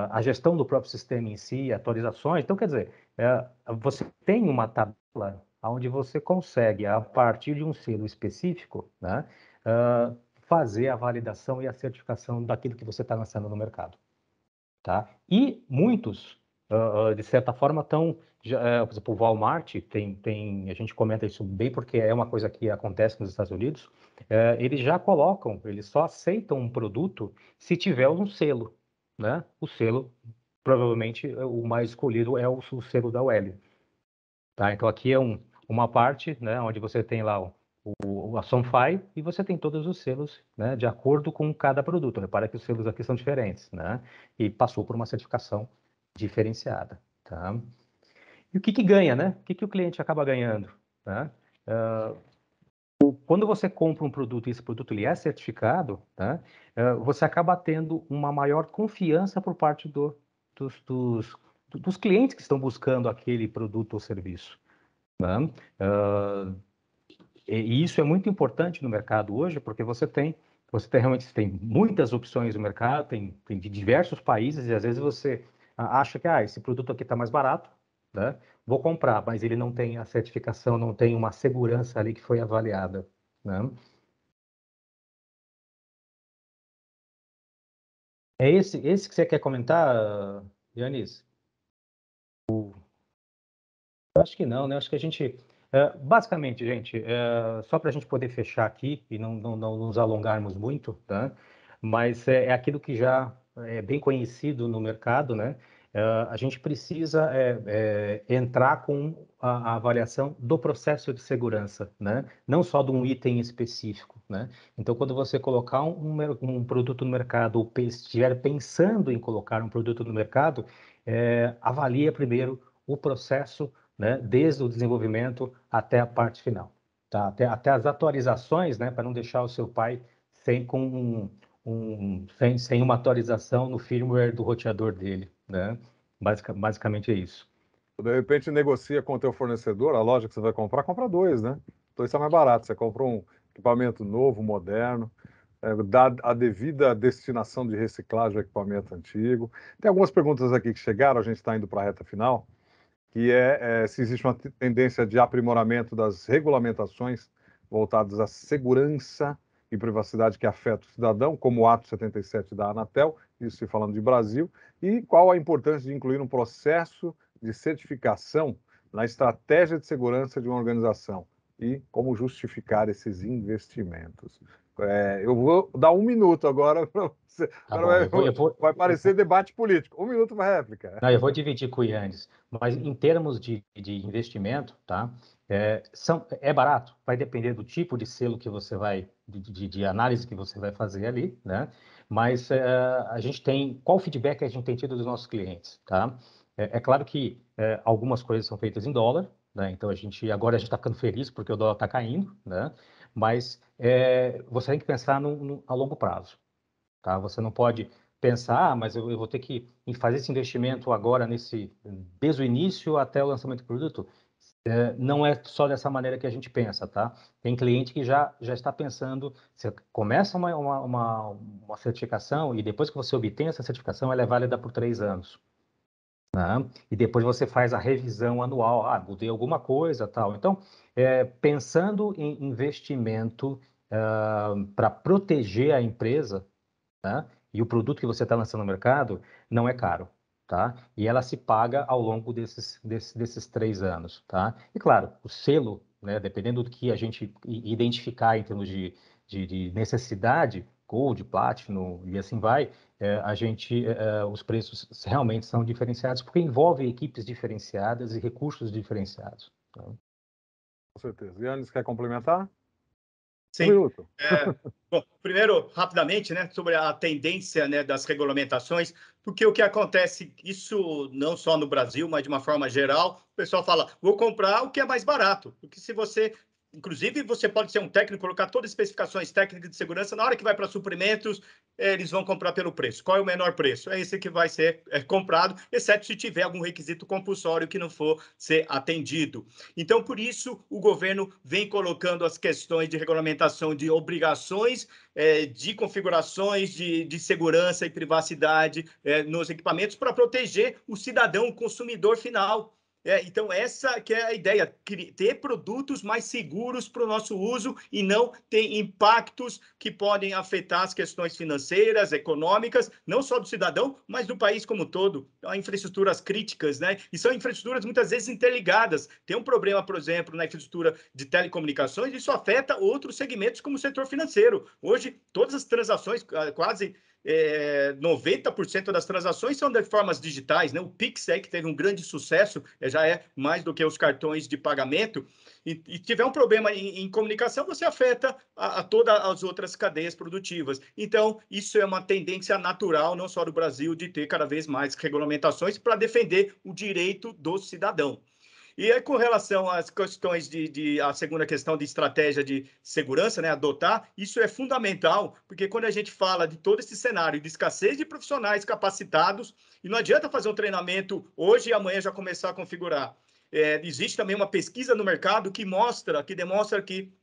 a gestão do próprio sistema em si, atualizações. Então, quer dizer, você tem uma tabela onde você consegue, a partir de um selo específico, né, uh, fazer a validação e a certificação daquilo que você está lançando no mercado. Tá? E muitos, uh, de certa forma, estão, uh, eh, por exemplo, o Walmart, tem, tem, a gente comenta isso bem porque é uma coisa que acontece nos Estados Unidos, eh, eles já colocam, eles só aceitam um produto se tiver um selo. Né? O selo, provavelmente, o mais escolhido é o, o selo da UL. Tá? Então, aqui é um, uma parte, né, onde você tem lá o, o, a Sonfai e você tem todos os selos, né, de acordo com cada produto. Repara que os selos aqui são diferentes, né, e passou por uma certificação diferenciada, tá? E o que que ganha, né? O que que o cliente acaba ganhando, né? Uh, quando você compra um produto e esse produto ele é certificado, tá? você acaba tendo uma maior confiança por parte do, dos, dos, dos clientes que estão buscando aquele produto ou serviço. Né? Uh, e isso é muito importante no mercado hoje, porque você tem você tem realmente tem muitas opções no mercado, tem, tem de diversos países, e às vezes você acha que ah, esse produto aqui está mais barato, né? vou comprar, mas ele não tem a certificação, não tem uma segurança ali que foi avaliada. Né? É esse, esse que você quer comentar, Yanis? O eu acho que não, né? acho que a gente. É, basicamente, gente, é, só para a gente poder fechar aqui e não, não, não nos alongarmos muito, tá? mas é, é, aquilo que já é bem conhecido no mercado, né? a gente precisa entrar com a, a, avaliação do processo de segurança, né? Não só de um item específico, né? Então, quando você colocar um, um produto no mercado ou estiver pensando em colocar um produto no mercado, avalia primeiro o processo né, desde o desenvolvimento até a parte final, tá? até, até as atualizações, né, para não deixar o seu pai sem, com um, um, sem, sem uma atualização no firmware do roteador dele. Né? Basica, basicamente é isso. De repente negocia com o teu fornecedor, a loja que você vai comprar, compra dois, né? Dois é mais barato, você compra um equipamento novo, moderno, é, dá a devida destinação de reciclagem do equipamento antigo. Tem algumas perguntas aqui que chegaram, a gente está indo para a reta final que é, é, se existe uma tendência de aprimoramento das regulamentações voltadas à segurança e privacidade que afeta o cidadão, como o ato 77 da Anatel, isso se falando de Brasil, e qual a importância de incluir um processo de certificação na estratégia de segurança de uma organização e como justificar esses investimentos. É, eu vou dar um minuto agora para você. Tá bom, vai, eu vou, eu vou... vai, parecer debate político. Um minuto para réplica. Não, eu vou dividir com o Yannis, mas em termos de, de investimento, tá? É, são, é barato, vai depender do tipo de selo que você vai, de, de, análise que você vai fazer ali, né? Mas é, a gente tem, qual o feedback a gente tem tido dos nossos clientes, tá? É, é claro que é, algumas coisas são feitas em dólar, né? Então a gente, agora a gente está ficando feliz porque o dólar está caindo, né? mas é, você tem que pensar no, no, a longo prazo. Tá? Você não pode pensar, ah, mas eu, eu, vou ter que fazer esse investimento agora, nesse, desde o início até o lançamento do produto. É, não é só dessa maneira que a gente pensa, tá? Tem cliente que já, já está pensando, você começa uma, uma, uma, uma certificação e depois que você obtém essa certificação, ela é válida por três anos. Né? E depois você faz a revisão anual, ah, mudei alguma coisa, tal. Então, é, pensando em investimento uh, ah, para proteger a empresa né? e o produto que você está lançando no mercado, não é caro. Tá? E ela se paga ao longo desses, desses, desses três anos, tá? E claro, o selo, né, dependendo do que a gente identificar em termos de, de, de necessidade, Gold, Platinum e assim vai, é, a gente, é, é, os preços realmente são diferenciados porque envolve equipes diferenciadas e recursos diferenciados. Tá? Com certeza. Yannis, quer complementar? Sim. É, bom, primeiro, rapidamente, né, sobre a tendência né, das regulamentações, porque o que acontece, isso não só no Brasil, mas de uma forma geral, o pessoal fala, vou comprar o que é mais barato, porque se você Inclusive, você pode ser um técnico, colocar todas as especificações técnicas de segurança. Na hora que vai para suprimentos, eles vão comprar pelo preço. Qual é o menor preço? É esse que vai ser é, comprado, exceto se tiver algum requisito compulsório que não for ser atendido. Então, por isso, o governo vem colocando as questões de regulamentação de obrigações é, de configurações de, segurança e privacidade é, nos equipamentos para proteger o cidadão, o consumidor final é, então, essa que é a ideia, ter produtos mais seguros para o nosso uso e não ter impactos que podem afetar as questões financeiras, econômicas, não só do cidadão, mas do país como um todo. Então, infraestruturas críticas, né? E são infraestruturas muitas vezes interligadas. Tem um problema, por exemplo, na infraestrutura de telecomunicações, isso afeta outros segmentos como o setor financeiro. Hoje, todas as transações, ah, quase é, 90% das transações são de formas digitais, né? O Pix é que teve um grande sucesso, é, já é mais do que os cartões de pagamento. E, e tiver um problema em, em comunicação, você afeta a, a, todas as outras cadeias produtivas. Então, isso é uma tendência natural, não só do Brasil, de ter cada vez mais regulamentações para defender o direito do cidadão. E aí, com relação às questões de, de a segunda questão de estratégia de segurança, né, adotar, isso é fundamental, porque quando a gente fala de todo esse cenário de escassez de profissionais capacitados, e não adianta fazer um treinamento hoje e amanhã já começar a configurar. É, existe também uma pesquisa no mercado que mostra, que demonstra que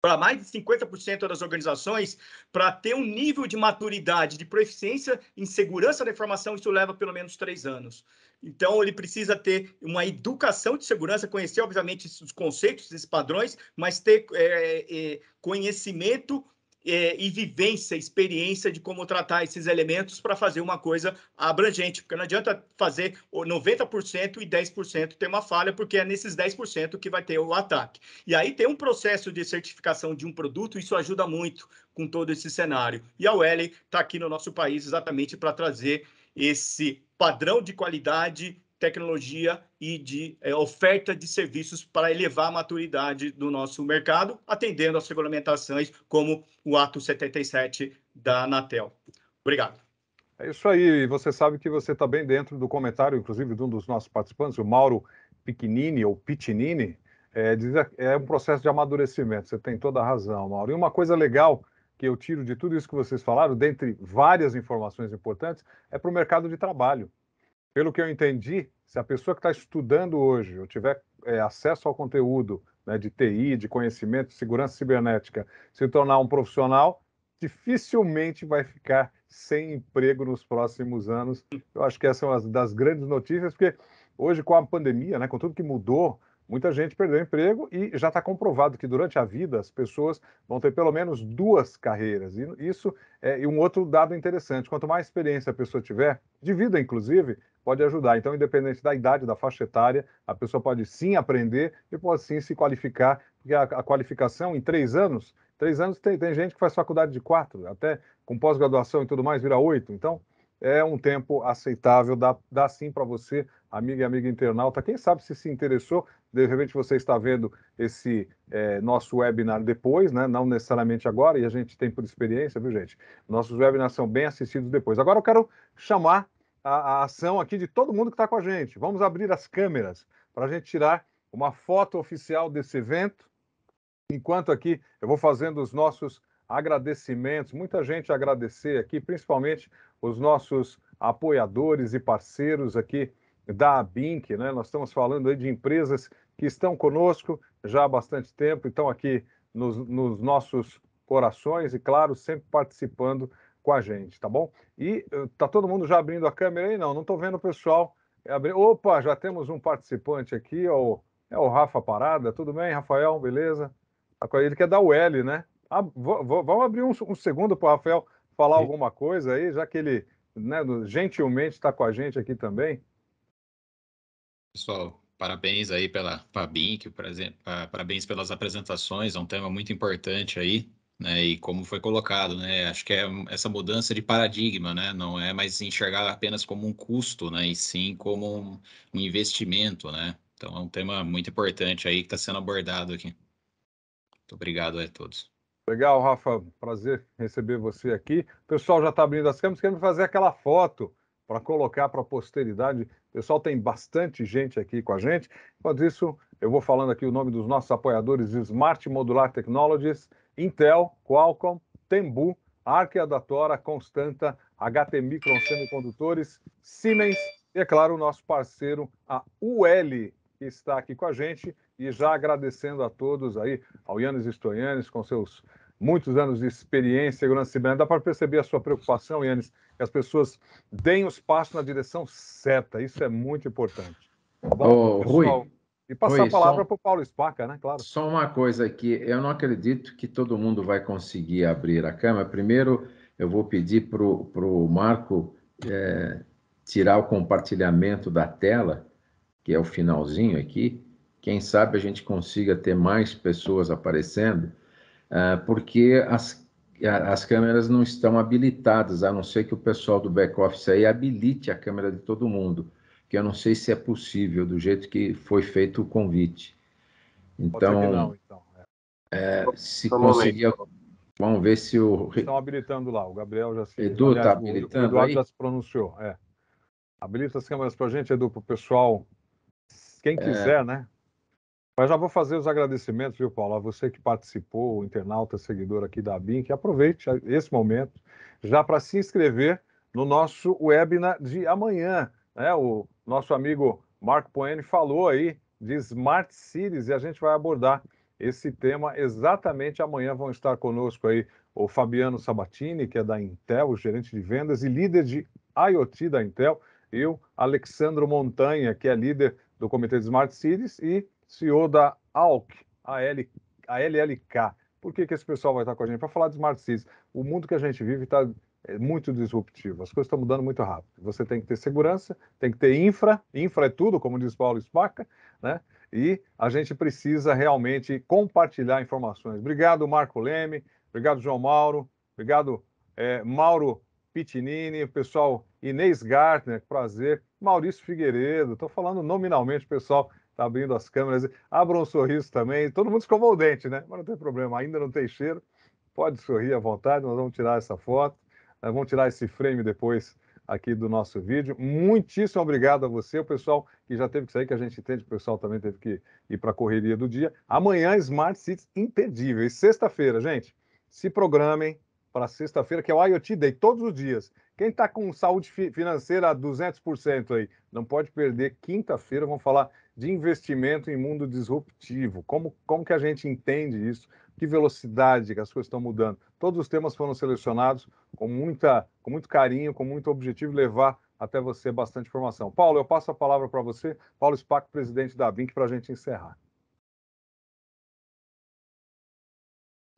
para mais de 50% das organizações, para ter um nível de maturidade, de proficiência em segurança da informação, isso leva pelo menos três anos. Então, ele precisa ter uma educação de segurança, conhecer, obviamente, os conceitos, esses padrões, mas ter é, é, conhecimento é, e vivência, experiência de como tratar esses elementos para fazer uma coisa abrangente, porque não adianta fazer 90% e 10% ter uma falha, porque é nesses 10% que vai ter o ataque. E aí tem um processo de certificação de um produto, isso ajuda muito com todo esse cenário. E a UEL está aqui no nosso país exatamente para trazer esse padrão de qualidade tecnologia e de é, oferta de serviços para elevar a maturidade do nosso mercado, atendendo às regulamentações como o Ato 77 da Anatel. Obrigado. É isso aí, você sabe que você está bem dentro do comentário, inclusive, de um dos nossos participantes, o Mauro Piccinini, ou Piccinini, é, diz, é um processo de amadurecimento, você tem toda a razão, Mauro. E uma coisa legal que eu tiro de tudo isso que vocês falaram, dentre várias informações importantes, é para o mercado de trabalho pelo que eu entendi, se a pessoa que está estudando hoje ou tiver é, acesso ao conteúdo né, de TI, de conhecimento, de segurança cibernética, se tornar um profissional, dificilmente vai ficar sem emprego nos próximos anos. Eu acho que essa é uma das grandes notícias, porque hoje com a pandemia, né, com tudo que mudou, Muita gente perdeu emprego e já está comprovado que durante a vida as pessoas vão ter pelo menos duas carreiras. E isso é um outro dado interessante. Quanto mais experiência a pessoa tiver, de vida inclusive, pode ajudar. Então, independente da idade, da faixa etária, a pessoa pode sim aprender e pode sim se qualificar, porque a, a qualificação em três anos, três anos tem, tem gente que faz faculdade de quatro, até com pós-graduação e tudo mais, vira oito. Então, é um tempo aceitável, dá, dá sim para você, amiga e amiga internauta. Quem sabe se se interessou, de repente você está vendo esse é, nosso webinar depois, né? não necessariamente agora, e a gente tem por experiência, viu gente? Nossos webinars são bem assistidos depois. Agora eu quero chamar a, a ação aqui de todo mundo que está com a gente. Vamos abrir as câmeras para a gente tirar uma foto oficial desse evento. Enquanto aqui eu vou fazendo os nossos agradecimentos, muita gente agradecer aqui, principalmente os nossos apoiadores e parceiros aqui da ABINC, né? Nós estamos falando aí de empresas que estão conosco já há bastante tempo, estão aqui nos, nos nossos corações e, claro, sempre participando com a gente, tá bom? E eh, tá todo mundo já abrindo a câmera aí? Não, não estou vendo o pessoal. É opa, já temos um participante aqui, é o, é o Rafa Parada. Tudo bem, Rafael? Beleza? Tá ele quer é dar o L, né? Ah, vamos abrir um, um segundo para o Rafael falar alguma coisa aí, já que ele né, gentilmente está com a gente aqui também? Pessoal, parabéns aí pela Fabinc, parabéns pelas apresentações, é um tema muito importante aí, né? E como foi colocado, né? Acho que é essa mudança de paradigma, né? Não é mais enxergar apenas como um custo, né? E sim como um, um investimento, né? Então é um tema muito importante aí que está sendo abordado aqui. Muito obrigado a todos. Legal, Rafa, prazer receber você aqui. O pessoal já está abrindo as câmeras, querendo fazer aquela foto para colocar para a posteridade. O pessoal tem bastante gente aqui com a gente. Enquanto isso, eu vou falando aqui o nome dos nossos apoiadores Smart Modular Technologies, Intel, Qualcomm, Tembu, Arque Constanta, HT Micron Semicondutores, Siemens e, é claro, o nosso parceiro, a UL, que está aqui com a gente e já agradecendo a todos aí, ao Yannis Stoyanis, com seus muitos anos de experiência em segurança cibernética. Dá para perceber a sua preocupação, Yannis, que as pessoas deem os passos na direção certa. Isso é muito importante. oh, pessoal. Rui, e passar Rui, a palavra para o Paulo Spaca, né? Claro. Só uma coisa aqui, eu não acredito que todo mundo vai conseguir abrir a câmera. Primeiro, eu vou pedir para o Marco é, tirar o compartilhamento da tela, que é o finalzinho aqui, quem sabe a gente consiga ter mais pessoas aparecendo, é, porque as, as câmeras não estão habilitadas, a não ser que o pessoal do back-office aí habilite a câmera de todo mundo, que eu não sei se é possível, do jeito que foi feito o convite. Então, não, então. É, é se conseguir... Vamos ver se o. Estão habilitando lá, o Gabriel já se. Edu está habilitando. O Eduardo aí? já se pronunciou, é. Habilita as câmeras para a gente, Edu, para o pessoal. Quem é. quiser, é... né? Mas já vou fazer os agradecimentos, viu, Paulo? A você que participou, o internauta, seguidor aqui da BIM, que aproveite esse momento já para se inscrever no nosso webinar de amanhã. Né? O nosso amigo Marco Poene falou aí de Smart Cities e a gente vai abordar esse tema exatamente amanhã. Vão estar conosco aí o Fabiano Sabatini, que é da Intel, gerente de vendas e líder de IoT da Intel, e o Alexandro Montanha, que é líder do Comitê de Smart Cities e CEO da ALK, a ALLK. Por que, que esse pessoal vai estar com a gente? Para falar de Smart Cities. O mundo que a gente vive está é, muito disruptivo. As coisas estão mudando muito rápido. Você tem que ter segurança, tem que ter infra, infra é tudo, como diz Paulo Spaca, né? E a gente precisa realmente compartilhar informações. Obrigado, Marco Leme, obrigado, João Mauro, obrigado, é, Mauro Pitinini, pessoal Inês Gartner, prazer, Maurício Figueiredo, estou falando nominalmente, pessoal está abrindo as câmeras. Abra um sorriso também. Todo mundo escovou o dente, né? Mas não tem problema, ainda não tem cheiro. Pode sorrir à vontade, nós vamos tirar essa foto. Vamos tirar esse frame depois aqui do nosso vídeo. Muitíssimo obrigado a você, o pessoal que já teve que sair, que a gente entende que o pessoal também teve que ir para a correria do dia. Amanhã, Smart Cities imperdível. E sexta-feira, gente, se programem para sexta-feira, que é o IoT Day, todos os dias. Quem está com saúde financeira a 200% aí, não pode perder. Quinta-feira, vamos falar de investimento em mundo disruptivo. Como, como que a gente entende isso? Que velocidade que as coisas estão mudando? Todos os temas foram selecionados com, muita, com muito carinho, com muito objetivo, levar até você bastante informação. Paulo, eu passo a palavra para você. Paulo Spaco, presidente da Vink, para a gente encerrar.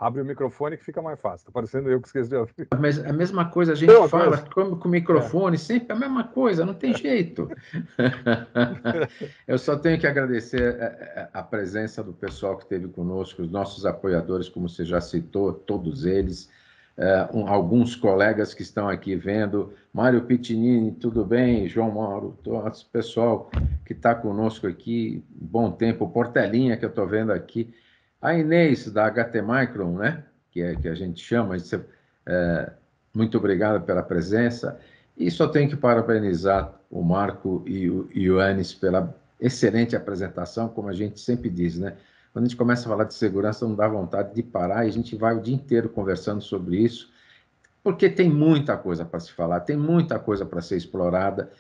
Abre o microfone que fica mais fácil. Tá parecendo eu que esqueci de abrir. Mas é a mesma coisa a gente não, fala com, com o microfone, é. sempre a mesma coisa, não tem é. jeito. eu só tenho que agradecer a, é, a, presença do pessoal que esteve conosco, os nossos apoiadores, como você já citou, todos eles. um, alguns colegas que estão aqui vendo. Mário Pitinini, tudo bem? João Mauro, todo pessoal que está conosco aqui, bom tempo. Portelinha, que eu estou vendo aqui. A Inês, da HT Micron, né? que, é, que a gente chama, é, é, muito obrigado pela presença. E só tenho que parabenizar o Marco e o Ioannis pela excelente apresentação, como a gente sempre diz, né? Quando a gente começa a falar de segurança, não dá vontade de parar e a gente vai o dia inteiro conversando sobre isso, porque tem muita coisa para se falar, tem muita coisa para ser explorada.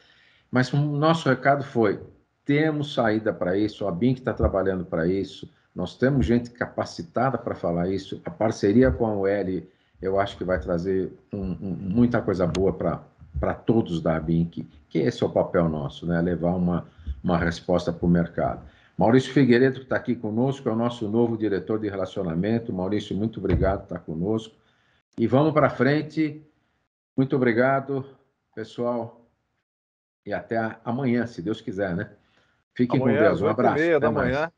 Mas o nosso recado foi: temos saída para isso, a BIM está trabalhando para isso, nós temos gente capacitada para falar isso. A parceria com a UL, eu acho que vai trazer um, um, muita coisa boa para todos da ABINC, que esse é o papel nosso, né? levar uma, uma resposta para o mercado. Maurício Figueiredo, que está aqui conosco, é o nosso novo diretor de relacionamento. Maurício, muito obrigado por estar conosco. E vamos para frente. Muito obrigado, pessoal. E até amanhã, se Deus quiser, né? Fiquem amanhã, com Deus. Um abraço. Até da manhã.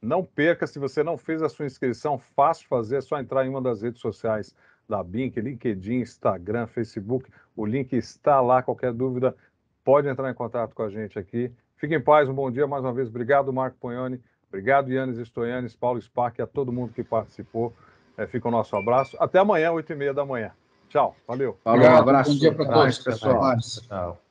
Não perca, se você não fez a sua inscrição, fácil fazer, é só entrar em uma das redes sociais da Bink, LinkedIn, Instagram, Facebook. O link está lá. Qualquer dúvida, pode entrar em contato com a gente aqui. Fique em paz, um bom dia mais uma vez. Obrigado, Marco Pognoni. Obrigado, Yannis Estoianes, Paulo Spark e a todo mundo que participou. É, fica o nosso abraço. Até amanhã, 8h30 da manhã. Tchau, valeu. Falou, um abraço. Bom dia para todos, pessoal. Tchau.